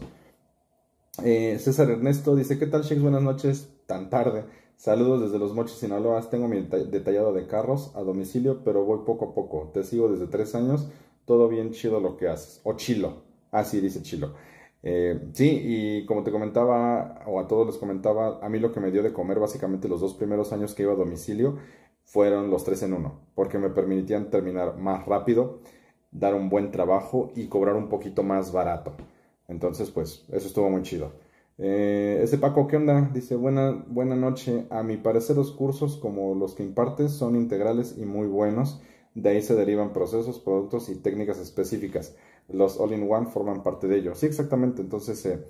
Eh, César Ernesto dice, ¿qué tal, Shakes? Buenas noches, tan tarde. Saludos desde los Mochis Sinaloa. Tengo mi detallado de carros a domicilio, pero voy poco a poco. Te sigo desde tres años. Todo bien chido lo que haces. O chilo. Así ah, dice chilo. Eh, sí, y como te comentaba, o a todos les comentaba, a mí lo que me dio de comer básicamente los dos primeros años que iba a domicilio fueron los tres en uno, porque me permitían terminar más rápido, dar un buen trabajo y cobrar un poquito más barato. Entonces, pues, eso estuvo muy chido. Eh, ese Paco, ¿qué onda? Dice, buena, buena noche. A mi parecer los cursos como los que impartes son integrales y muy buenos. De ahí se derivan procesos, productos y técnicas específicas los all-in-one forman parte de ello. Sí, exactamente. Entonces, eh,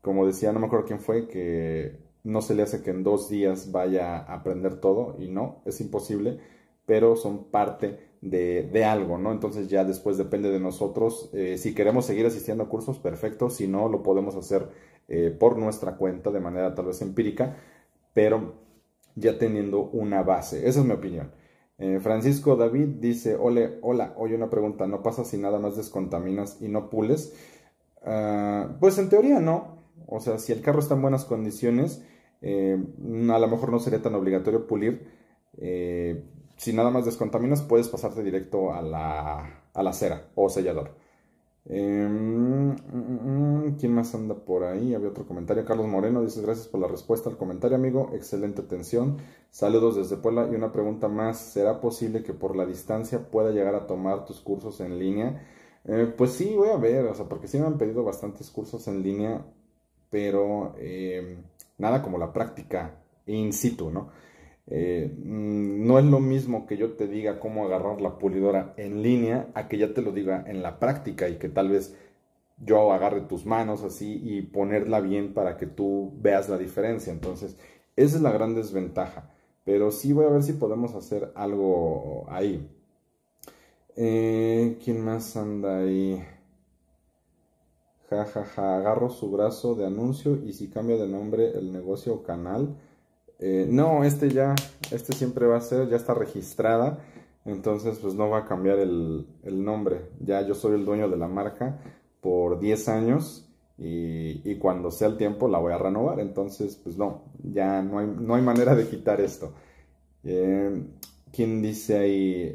como decía, no me acuerdo quién fue, que no se le hace que en dos días vaya a aprender todo y no, es imposible, pero son parte de, algo, ¿no? Entonces ya después depende de nosotros. Eh, si queremos seguir asistiendo a cursos, perfecto, si no, lo podemos hacer eh, por nuestra cuenta de manera tal vez empírica, pero ya teniendo una base. Esa es mi opinión. Eh, Francisco David dice, Ole, hola, oye una pregunta, ¿no pasa si nada más descontaminas y no pules? Ah, pues en teoría no, o sea, si el carro está en buenas condiciones, eh, a lo mejor no sería tan obligatorio pulir. Eh, si nada más descontaminas, puedes pasarte directo a la, a la cera o sellador. Em, mm, mm, mm, ¿Quién más anda por ahí? Había otro comentario. Carlos Moreno dice: Gracias por la respuesta al comentario, amigo. Excelente atención. Saludos desde Puebla. Y una pregunta más: ¿será posible que por la distancia pueda llegar a tomar tus cursos en línea? Eh, pues sí, voy a ver, o sea, porque sí me han pedido bastantes cursos en línea, pero em, nada como la práctica in situ, ¿no? Eh, mm, no es lo mismo que yo te diga cómo agarrar la pulidora en línea a que ya te lo diga en la práctica y que tal vez yo agarre tus manos así y ponerla bien para que tú veas la diferencia. Entonces, esa es la gran desventaja. Pero sí voy a ver si podemos hacer algo ahí. Eh, ¿Quién más anda ahí? Ja, ja, ja. Agarro su brazo de anuncio y si cambio de nombre el negocio o canal eh, no, este ya, este siempre va a ser, ya está registrada, entonces pues no va a cambiar el, nombre, ya yo soy el dueño de la marca por 10 años y, cuando sea el tiempo la voy a renovar, entonces pues no, ya no hay, no hay manera de quitar esto. Eh, ¿Quién dice ahí?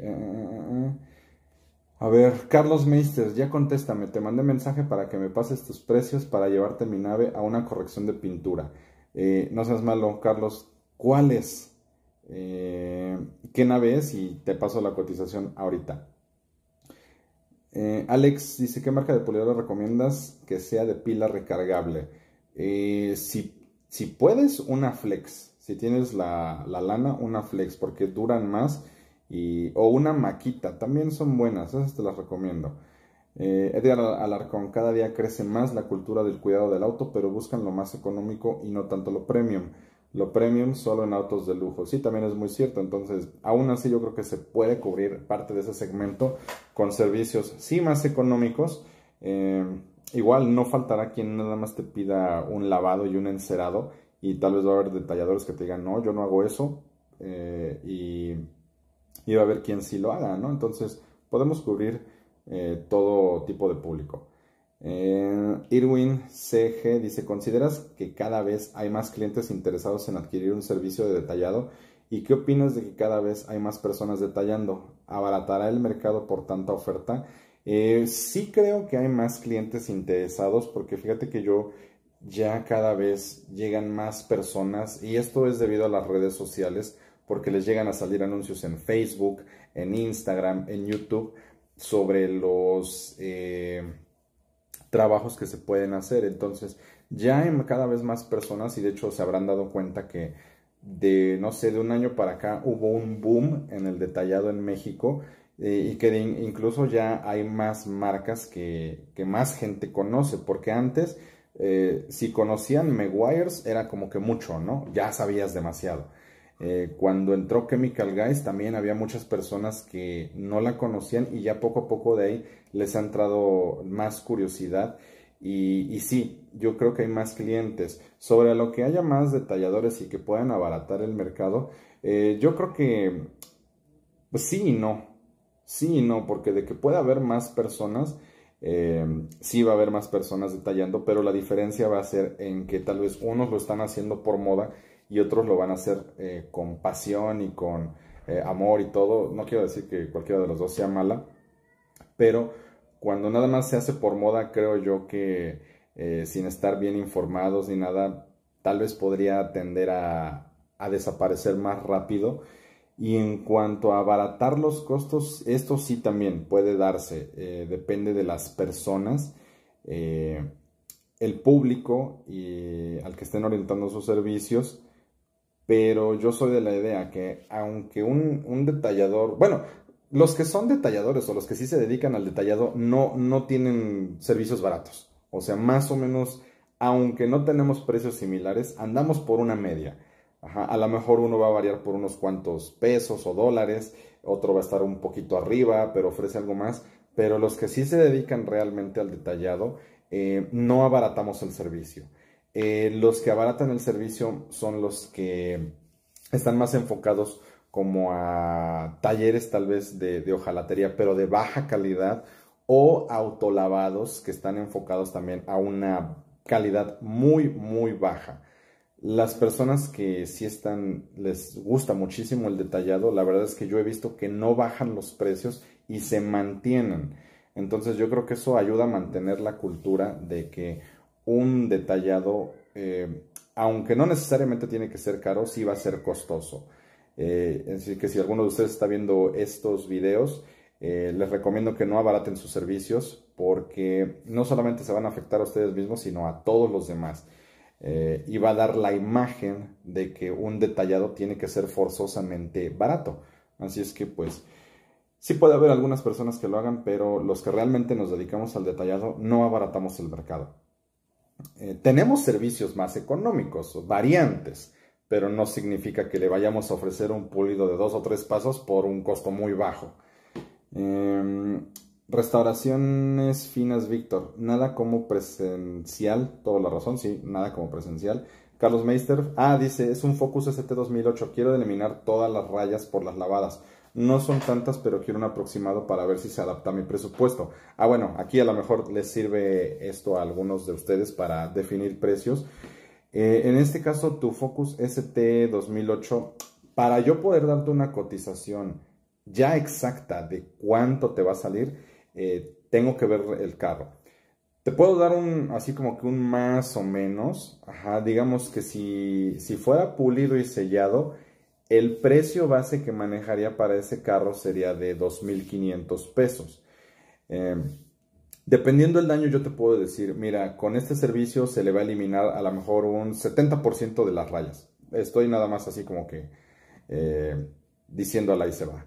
a ver, Carlos Meister. ya contéstame. Te mandé mensaje para que me pases tus precios para llevarte mi nave a una corrección de pintura. Eh, no seas malo, Carlos cuál es, eh, qué nave es y te paso la cotización ahorita. Eh, Alex dice, ¿qué marca de pulidora recomiendas que sea de pila recargable? Eh, si, puedes, una flex. Si tienes la, lana, una flex, porque duran más. Y, o una maquita, también son buenas, esas te las recomiendo. Edgar Alarcón, cada día crece más la cultura del cuidado del auto, pero buscan lo más económico y no tanto lo premium lo premium solo en autos de lujo. Sí, también es muy cierto. Entonces, aún así yo creo que se puede cubrir parte de ese segmento con servicios sí más económicos. Eh, igual no faltará quien nada más te pida un lavado y un encerado y tal vez va a haber detalladores que te digan, no, yo no hago eso eh, y, va a haber quien sí lo haga, ¿no? Entonces, podemos cubrir eh, todo tipo de público. Eh, Irwin CG dice, ¿consideras que cada vez hay más clientes interesados en adquirir un servicio de detallado? ¿Y qué opinas de que cada vez hay más personas detallando? ¿Abaratará el mercado por tanta oferta? Eh, sí creo que hay más clientes interesados porque fíjate que yo ya cada vez llegan más personas y esto es debido a las redes sociales porque les llegan a salir anuncios en Facebook, en Instagram, en YouTube sobre los... Eh, trabajos que se pueden hacer. Entonces, ya hay cada vez más personas y de hecho se habrán dado cuenta que de, no sé, de un año para acá hubo un boom en el detallado en México eh, y que incluso ya hay más marcas que, más gente conoce, porque antes, eh, si conocían Meguiars, era como que mucho, ¿no? Ya sabías demasiado. Eh, cuando entró Chemical Guys también había muchas personas que no la conocían y ya poco a poco de ahí les ha entrado más curiosidad. Y, sí, yo creo que hay más clientes. Sobre lo que haya más detalladores y que puedan abaratar el mercado, eh, yo creo que pues sí y no. Sí y no, porque de que pueda haber más personas, eh, sí va a haber más personas detallando, pero la diferencia va a ser en que tal vez unos lo están haciendo por moda y otros lo van a hacer eh, con pasión y con eh, amor y todo. No quiero decir que cualquiera de los dos sea mala, pero cuando nada más se hace por moda, creo yo que eh, sin estar bien informados ni nada, tal vez podría tender a, desaparecer más rápido. Y en cuanto a abaratar los costos, esto sí también puede darse, depende de las personas, el público y al que estén orientando sus servicios pero yo soy de la idea que aunque un, detallador, bueno, los que son detalladores o los que sí se dedican al detallado no, no tienen servicios baratos. O sea, más o menos, aunque no tenemos precios similares, andamos por una media. Ajá, a lo mejor uno va a variar por unos cuantos pesos o dólares, otro va a estar un poquito arriba, pero ofrece algo más. Pero los que sí se dedican realmente al detallado, eh, no abaratamos el servicio. Eh, los que abaratan el servicio son los que están más enfocados como a talleres tal vez de, de hojalatería, pero de baja calidad, o autolavados que están enfocados también a una calidad muy, muy baja. Las personas que sí están, les gusta muchísimo el detallado, la verdad es que yo he visto que no bajan los precios y se mantienen. Entonces yo creo que eso ayuda a mantener la cultura de que un detallado, eh, aunque no necesariamente tiene que ser caro, sí va a ser costoso. Eh, así que si alguno de ustedes está viendo estos videos, eh, les recomiendo que no abaraten sus servicios porque no solamente se van a afectar a ustedes mismos, sino a todos los demás. y va a dar la imagen de que un detallado tiene que ser forzosamente barato. Así es que pues sí puede haber algunas personas que lo hagan, pero los que realmente nos dedicamos al detallado no abaratamos el mercado. Eh, tenemos servicios más económicos, variantes, pero no significa que le vayamos a ofrecer un pulido de dos o tres pasos por un costo muy bajo. Em, restauraciones finas, Víctor. Nada como presencial, toda la razón, sí, nada como presencial. Carlos Meister, ah, dice, es un Focus ST 2008, quiero eliminar todas las rayas por las lavadas. No son tantas, pero quiero un aproximado para ver si se adapta a mi presupuesto. Ah, bueno, aquí a lo mejor les sirve esto a algunos de ustedes para definir precios. Eh, en este caso, tu Focus ST 2008, para yo poder darte una cotización ya exacta de cuánto te va a salir, eh, tengo que ver el carro. Te puedo dar un, así como que un más o menos, ajá, digamos que si, si fuera pulido y sellado, el precio base que manejaría para ese carro sería de 2.500 pesos. Em, dependiendo del daño yo te puedo decir, mira, con este servicio se le va a eliminar a lo mejor un 70% de las rayas. Estoy nada más así como que eh, a y se va.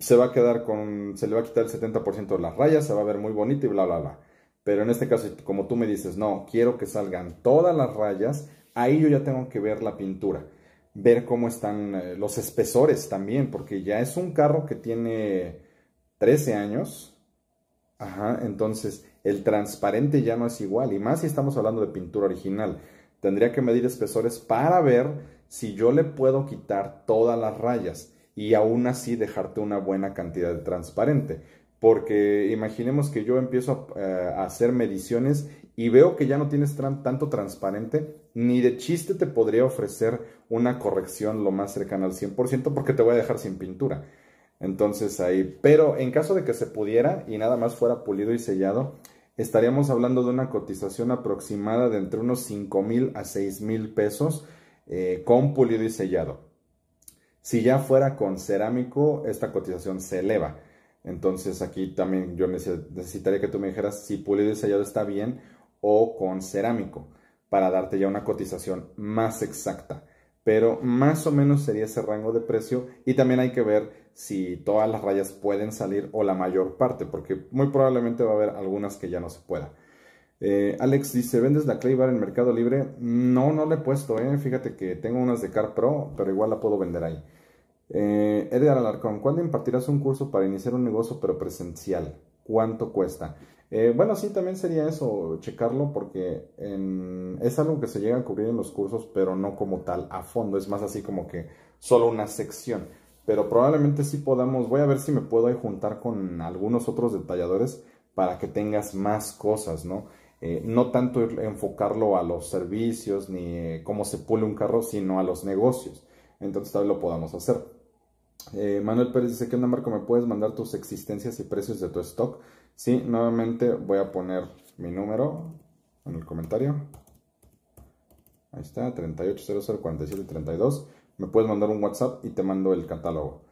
Se va a quedar con, se le va a quitar el 70% de las rayas, se va a ver muy bonito y bla, bla, bla. Pero en este caso, como tú me dices, no, quiero que salgan todas las rayas, ahí yo ya tengo que ver la pintura ver cómo están eh, los espesores también, porque ya es un carro que tiene 13 años. entonces el transparente ya no es igual, y más si estamos hablando de pintura original. Tendría que medir espesores para ver si yo le puedo quitar todas las rayas y aún así dejarte una buena cantidad de transparente. Porque imaginemos que yo empiezo a, eh, a hacer mediciones y veo que ya no tienes tanto transparente, ni de chiste te podría ofrecer una corrección lo más cercana al 100% porque te voy a dejar sin pintura. Entonces ahí, pero en caso de que se pudiera y nada más fuera pulido y sellado, estaríamos hablando de una cotización aproximada de entre unos 5 mil a 6 mil pesos eh, con pulido y sellado. Si ya fuera con cerámico, esta cotización se eleva. Entonces aquí también yo necesitaría que tú me dijeras si pulido y sellado está bien o con cerámico para darte ya una cotización más exacta. Pero más o menos sería ese rango de precio y también hay que ver si todas las rayas pueden salir o la mayor parte, porque muy probablemente va a haber algunas que ya no se pueda. Eh, Alex dice, ¿vendes la Claybar en Mercado Libre? No, no le he puesto, eh. fíjate que tengo unas de Car Pro, pero igual la puedo vender ahí. Eh, Edgar Alarcón, ¿cuándo impartirás un curso para iniciar un negocio pero presencial? ¿Cuánto cuesta? Eh, bueno, sí, también sería eso, checarlo, porque es algo que se llega a cubrir en los cursos, pero no como tal a fondo, es más así como que solo una sección. Pero probablemente sí podamos, voy a ver si me puedo juntar con algunos otros detalladores para que tengas más cosas, ¿no? Eh, no tanto enfocarlo a los servicios ni eh, cómo se pule un carro, sino a los negocios. Entonces tal vez lo podamos hacer. Manuel Pérez dice que onda Marco, ¿me puedes mandar tus existencias y precios de tu stock? Sí, nuevamente voy a poner mi número en el comentario. Ahí está, 38004732. Me puedes mandar un WhatsApp y te mando el catálogo.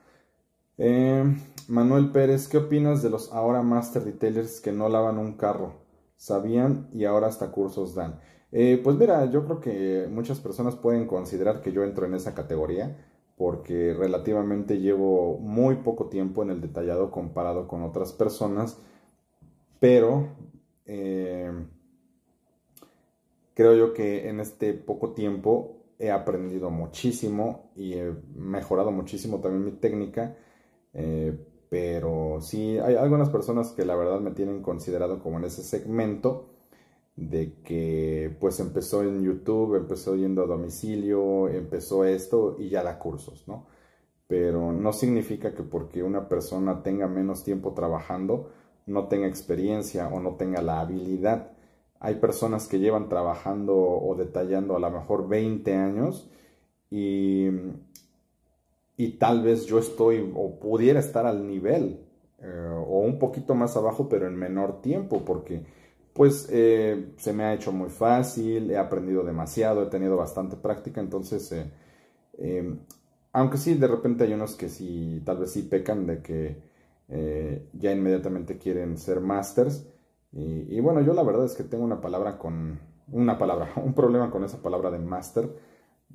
Eh, Manuel Pérez, ¿qué opinas de los ahora master retailers que no lavan un carro? Sabían y ahora hasta cursos dan. Eh, pues mira, yo creo que muchas personas pueden considerar que yo entro en esa categoría porque relativamente llevo muy poco tiempo en el detallado comparado con otras personas pero eh, creo yo que en este poco tiempo he aprendido muchísimo y he mejorado muchísimo también mi técnica. Eh, pero sí, hay algunas personas que la verdad me tienen considerado como en ese segmento de que pues empezó en YouTube, empezó yendo a domicilio, empezó esto y ya da cursos, ¿no? Pero no significa que porque una persona tenga menos tiempo trabajando, no tenga experiencia o no tenga la habilidad. Hay personas que llevan trabajando o detallando a lo mejor 20 años y, y tal vez yo estoy o pudiera estar al nivel eh, o un poquito más abajo pero en menor tiempo porque pues eh, se me ha hecho muy fácil, he aprendido demasiado, he tenido bastante práctica, entonces eh, aunque sí, de repente hay unos que sí, tal vez sí pecan de que eh, ya inmediatamente quieren ser masters. Y, bueno, yo la verdad es que tengo una palabra con, una palabra, un problema con esa palabra de master.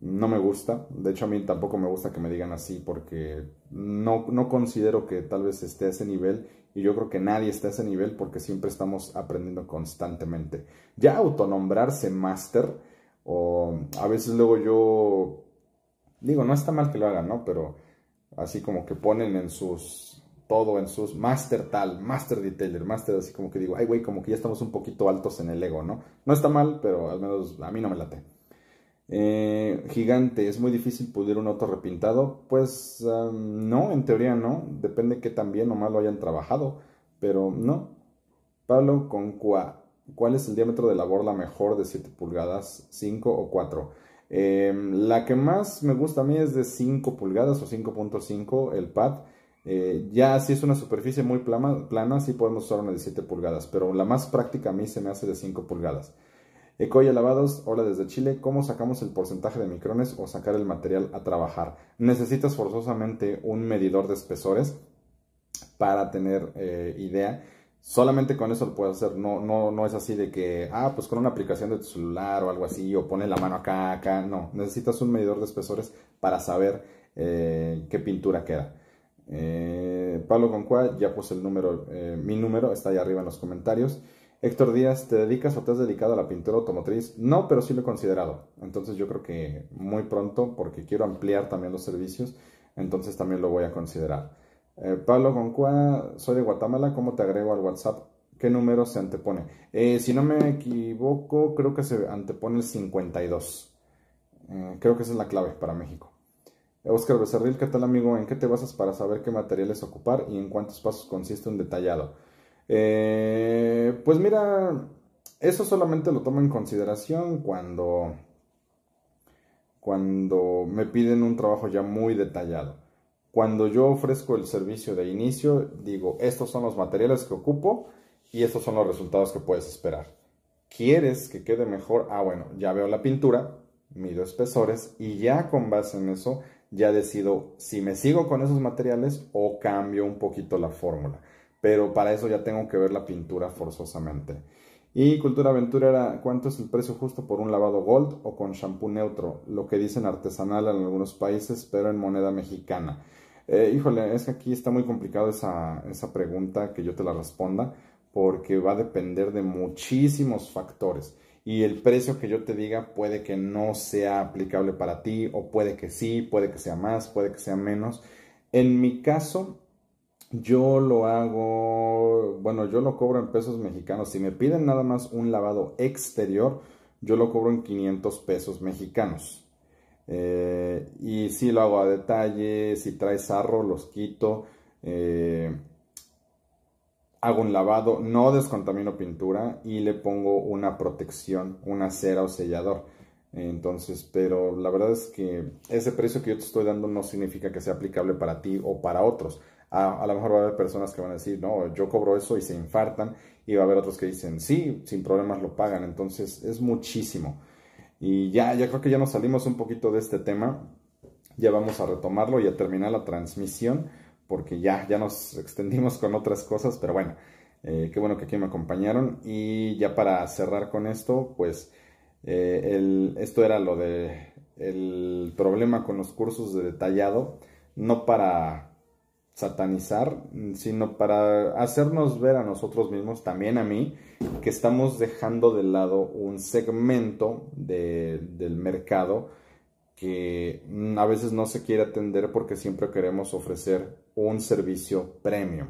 No me gusta, de hecho a mí tampoco me gusta que me digan así porque no, no considero que tal vez esté a ese nivel y yo creo que nadie está a ese nivel porque siempre estamos aprendiendo constantemente. Ya autonombrarse master o a veces luego yo digo, no está mal que lo hagan, ¿no? Pero así como que ponen en sus todo en sus master tal, master detailer, master así como que digo, ay güey, como que ya estamos un poquito altos en el ego, ¿no? No está mal, pero al menos a mí no me late. Eh, gigante, ¿es muy difícil pudrir un auto repintado? Pues no, en teoría no, depende que tan bien o mal lo hayan trabajado, pero no. Pablo, ¿con cua, ¿cuál es el diámetro de la borla mejor de 7 pulgadas, 5 o 4? Em, la que más me gusta a mí es de 5 pulgadas o 5.5 el pad. Eh, ya si es una superficie muy plana, plana, sí podemos usar una de 7 pulgadas, pero la más práctica a mí se me hace de 5 pulgadas. Ecoya Lavados, hola desde Chile, ¿cómo sacamos el porcentaje de micrones o sacar el material a trabajar? Necesitas forzosamente un medidor de espesores para tener eh, idea. Solamente con eso lo puedes hacer, no, no, no es así de que, ah, pues con una aplicación de tu celular o algo así, o pone la mano acá, acá, no, necesitas un medidor de espesores para saber eh, qué pintura queda. Eh, Pablo Concuá ya puse el número, eh, mi número está ahí arriba en los comentarios. Héctor Díaz, ¿te dedicas o te has dedicado a la pintura automotriz? No, pero sí lo he considerado. Entonces yo creo que muy pronto, porque quiero ampliar también los servicios, entonces también lo voy a considerar. Eh, Pablo Concuá, soy de Guatemala, ¿cómo te agrego al WhatsApp? ¿Qué número se antepone? si no me equivoco, creo que se antepone el 52. creo que esa es la clave para México. Oscar Becerril, ¿qué tal amigo? ¿En qué te basas para saber qué materiales ocupar y en cuántos pasos consiste un detallado? Eh, pues mira, eso solamente lo tomo en consideración cuando, cuando me piden un trabajo ya muy detallado. Cuando yo ofrezco el servicio de inicio, digo, estos son los materiales que ocupo y estos son los resultados que puedes esperar. ¿Quieres que quede mejor? Ah, bueno, ya veo la pintura, mido espesores y ya con base en eso ya decido si me sigo con esos materiales o cambio un poquito la fórmula. Pero para eso ya tengo que ver la pintura forzosamente. Y Cultura Aventura cuánto es el precio justo por un lavado gold o con shampoo neutro, lo que dicen artesanal en algunos países, pero en moneda mexicana. Eh, híjole, es que aquí está muy complicado esa pregunta que yo te la responda, porque va a depender de muchísimos factores y el precio que yo te diga puede que no sea aplicable para ti o puede que sí, puede que sea más, puede que sea menos. En mi caso, yo lo hago, bueno, yo lo cobro en pesos mexicanos. Si me piden nada más un lavado exterior, yo lo cobro en 500 pesos mexicanos. Eh, y si lo hago a detalle, si trae sarro, los quito. Eh, hago un lavado, no descontamino pintura y le pongo una protección, una cera o sellador. Entonces, pero la verdad es que ese precio que yo te estoy dando no significa que sea aplicable para ti o para otros. A, lo mejor va a haber personas que van a decir, no, yo cobro eso y se infartan. Y va a haber otros que dicen, sí, sin problemas lo pagan. Entonces, es muchísimo. Y ya, ya creo que ya nos salimos un poquito de este tema. Ya vamos a retomarlo y a terminar la transmisión porque ya, ya nos extendimos con otras cosas, pero bueno, eh, qué bueno que aquí me acompañaron. Y ya para cerrar con esto, pues eh, esto era lo de el problema con los cursos de detallado, no para satanizar, sino para hacernos ver a nosotros mismos, también a mí, que estamos dejando de lado un segmento del mercado que mm, a veces no se quiere atender porque siempre queremos ofrecer un servicio premium.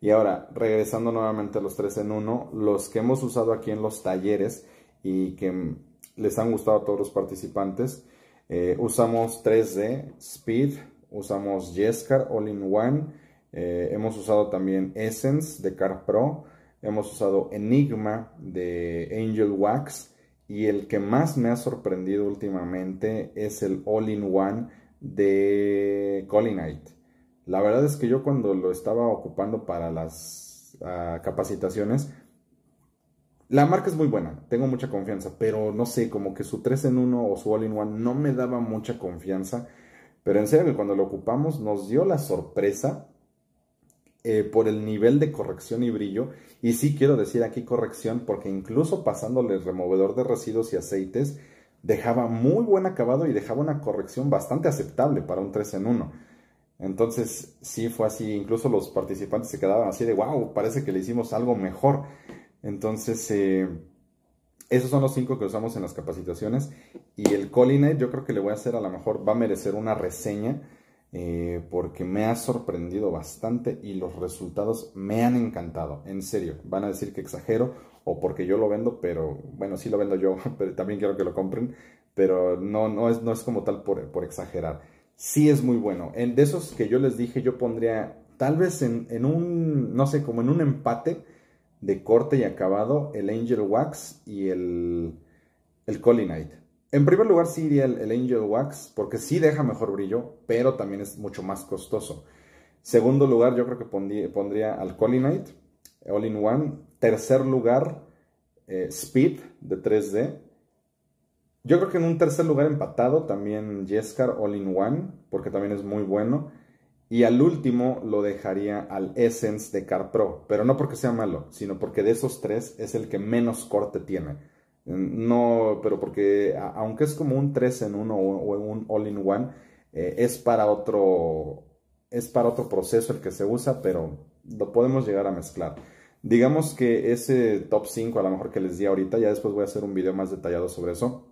Y ahora, regresando nuevamente a los tres en uno, los que hemos usado aquí en los talleres y que mm, les han gustado a todos los participantes, eh, usamos 3D, Speed, usamos Jescar, All in One, eh, hemos usado también Essence de CarPro, hemos usado Enigma de Angel Wax, y el que más me ha sorprendido últimamente es el All-in-One de Collinite. La verdad es que yo cuando lo estaba ocupando para las ah, capacitaciones, la marca es muy buena, tengo mucha confianza, pero no sé, como que su 3 en 1 o su All-in-One no me daba mucha confianza. Pero en serio, cuando lo ocupamos nos dio la sorpresa eh, por el nivel de corrección y brillo. Y sí quiero decir aquí corrección porque incluso pasándole el removedor de residuos y aceites dejaba muy buen acabado y dejaba una corrección bastante aceptable para un 3 en 1. Entonces sí fue así, incluso los participantes se quedaban así de wow, parece que le hicimos algo mejor. Entonces eh, esos son los cinco que usamos en las capacitaciones y el Colinet, yo creo que le voy a hacer a lo mejor va a merecer una reseña eh, porque me ha sorprendido bastante y los resultados me han encantado, en serio, van a decir que exagero o porque yo lo vendo, pero bueno, sí lo vendo yo, pero también quiero que lo compren, pero no, no, es, no es como tal por, exagerar. Sí es muy bueno. En, de esos que yo les dije, yo pondría tal vez en, un, no sé, como en un empate de corte y acabado, el Angel Wax y el, el en primer lugar, sí iría el, Angel Wax, porque sí deja mejor brillo, pero también es mucho más costoso. Segundo lugar, yo creo que pondría, al Collinite All in One. Tercer lugar, eh, Speed de 3D. Yo creo que en un tercer lugar empatado también Jescar All in One, porque también es muy bueno. Y al último lo dejaría al Essence de Car Pro, pero no porque sea malo, sino porque de esos tres es el que menos corte tiene. No, pero porque aunque es como un 3 en 1 o, un all in one, eh, es para otro es para otro proceso el que se usa, pero lo podemos llegar a mezclar. Digamos que ese top 5 a lo mejor que les di ahorita, ya después voy a hacer un video más detallado sobre eso,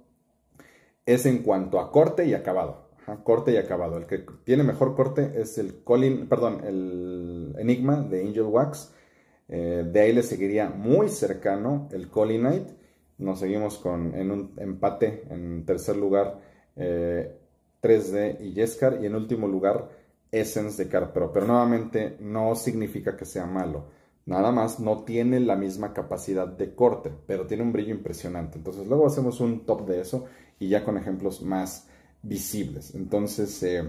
es en cuanto a corte y acabado. corte y acabado. El que tiene mejor corte es el Colin, perdón, el Enigma de Angel Wax. Eh, de ahí le seguiría muy cercano el Colinite nos seguimos con, en un empate en tercer lugar 3D eh, y Yescar y en último lugar Essence de Carpero Pero nuevamente no significa que sea malo. Nada más no tiene la misma capacidad de corte, pero tiene un brillo impresionante. Entonces luego hacemos un top de eso y ya con ejemplos más visibles. Entonces, eh,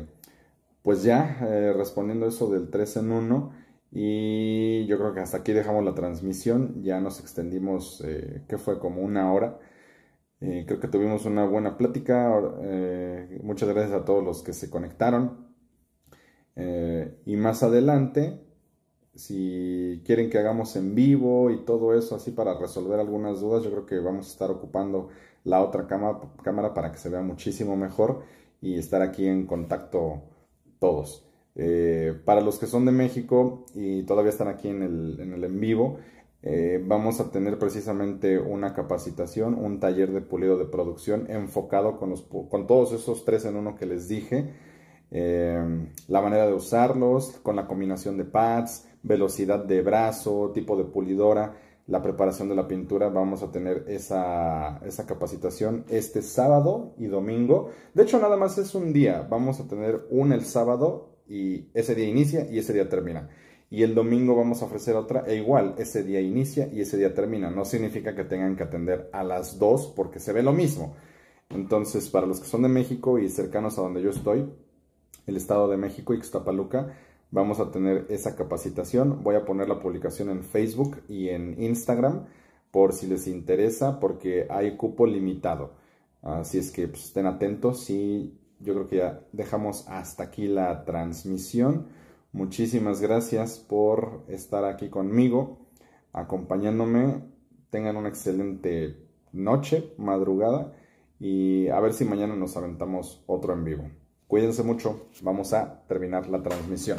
pues ya eh, respondiendo eso del 3 en 1 y yo creo que hasta aquí dejamos la transmisión. Ya nos extendimos, eh, que fue como una hora. Eh, creo que tuvimos una buena plática. Eh, muchas gracias a todos los que se conectaron. y más adelante, si quieren que hagamos en vivo y todo eso, así para resolver algunas dudas, yo creo que vamos a estar ocupando la otra cámara para que se vea muchísimo mejor y estar aquí en contacto todos. Eh, para los que son de México y todavía están aquí en el en, vivo, eh, vamos a tener precisamente una capacitación, un taller de pulido de producción enfocado con, los, con todos esos tres en uno que les dije, eh, la manera de usarlos, con la combinación de pads, velocidad de brazo, tipo de pulidora, la preparación de la pintura. Vamos a tener esa, capacitación este sábado y domingo. De hecho, nada más es un día. Vamos a tener un el sábado y ese día inicia y ese día termina. Y el domingo vamos a ofrecer otra, e igual, ese día inicia y ese día termina. No significa que tengan que atender a las dos porque se ve lo mismo. Entonces, para los que son de México y cercanos a donde yo estoy, el Estado de México, y paluca, vamos a tener esa capacitación. Voy a poner la publicación en Facebook y en Instagram por si les interesa, porque hay cupo limitado. Así es que pues, estén atentos. Si yo creo que ya dejamos hasta aquí la transmisión. Muchísimas gracias por estar aquí conmigo, acompañándome. Tengan una excelente noche, madrugada y a ver si mañana nos aventamos otro en vivo. Cuídense mucho, vamos a terminar la transmisión.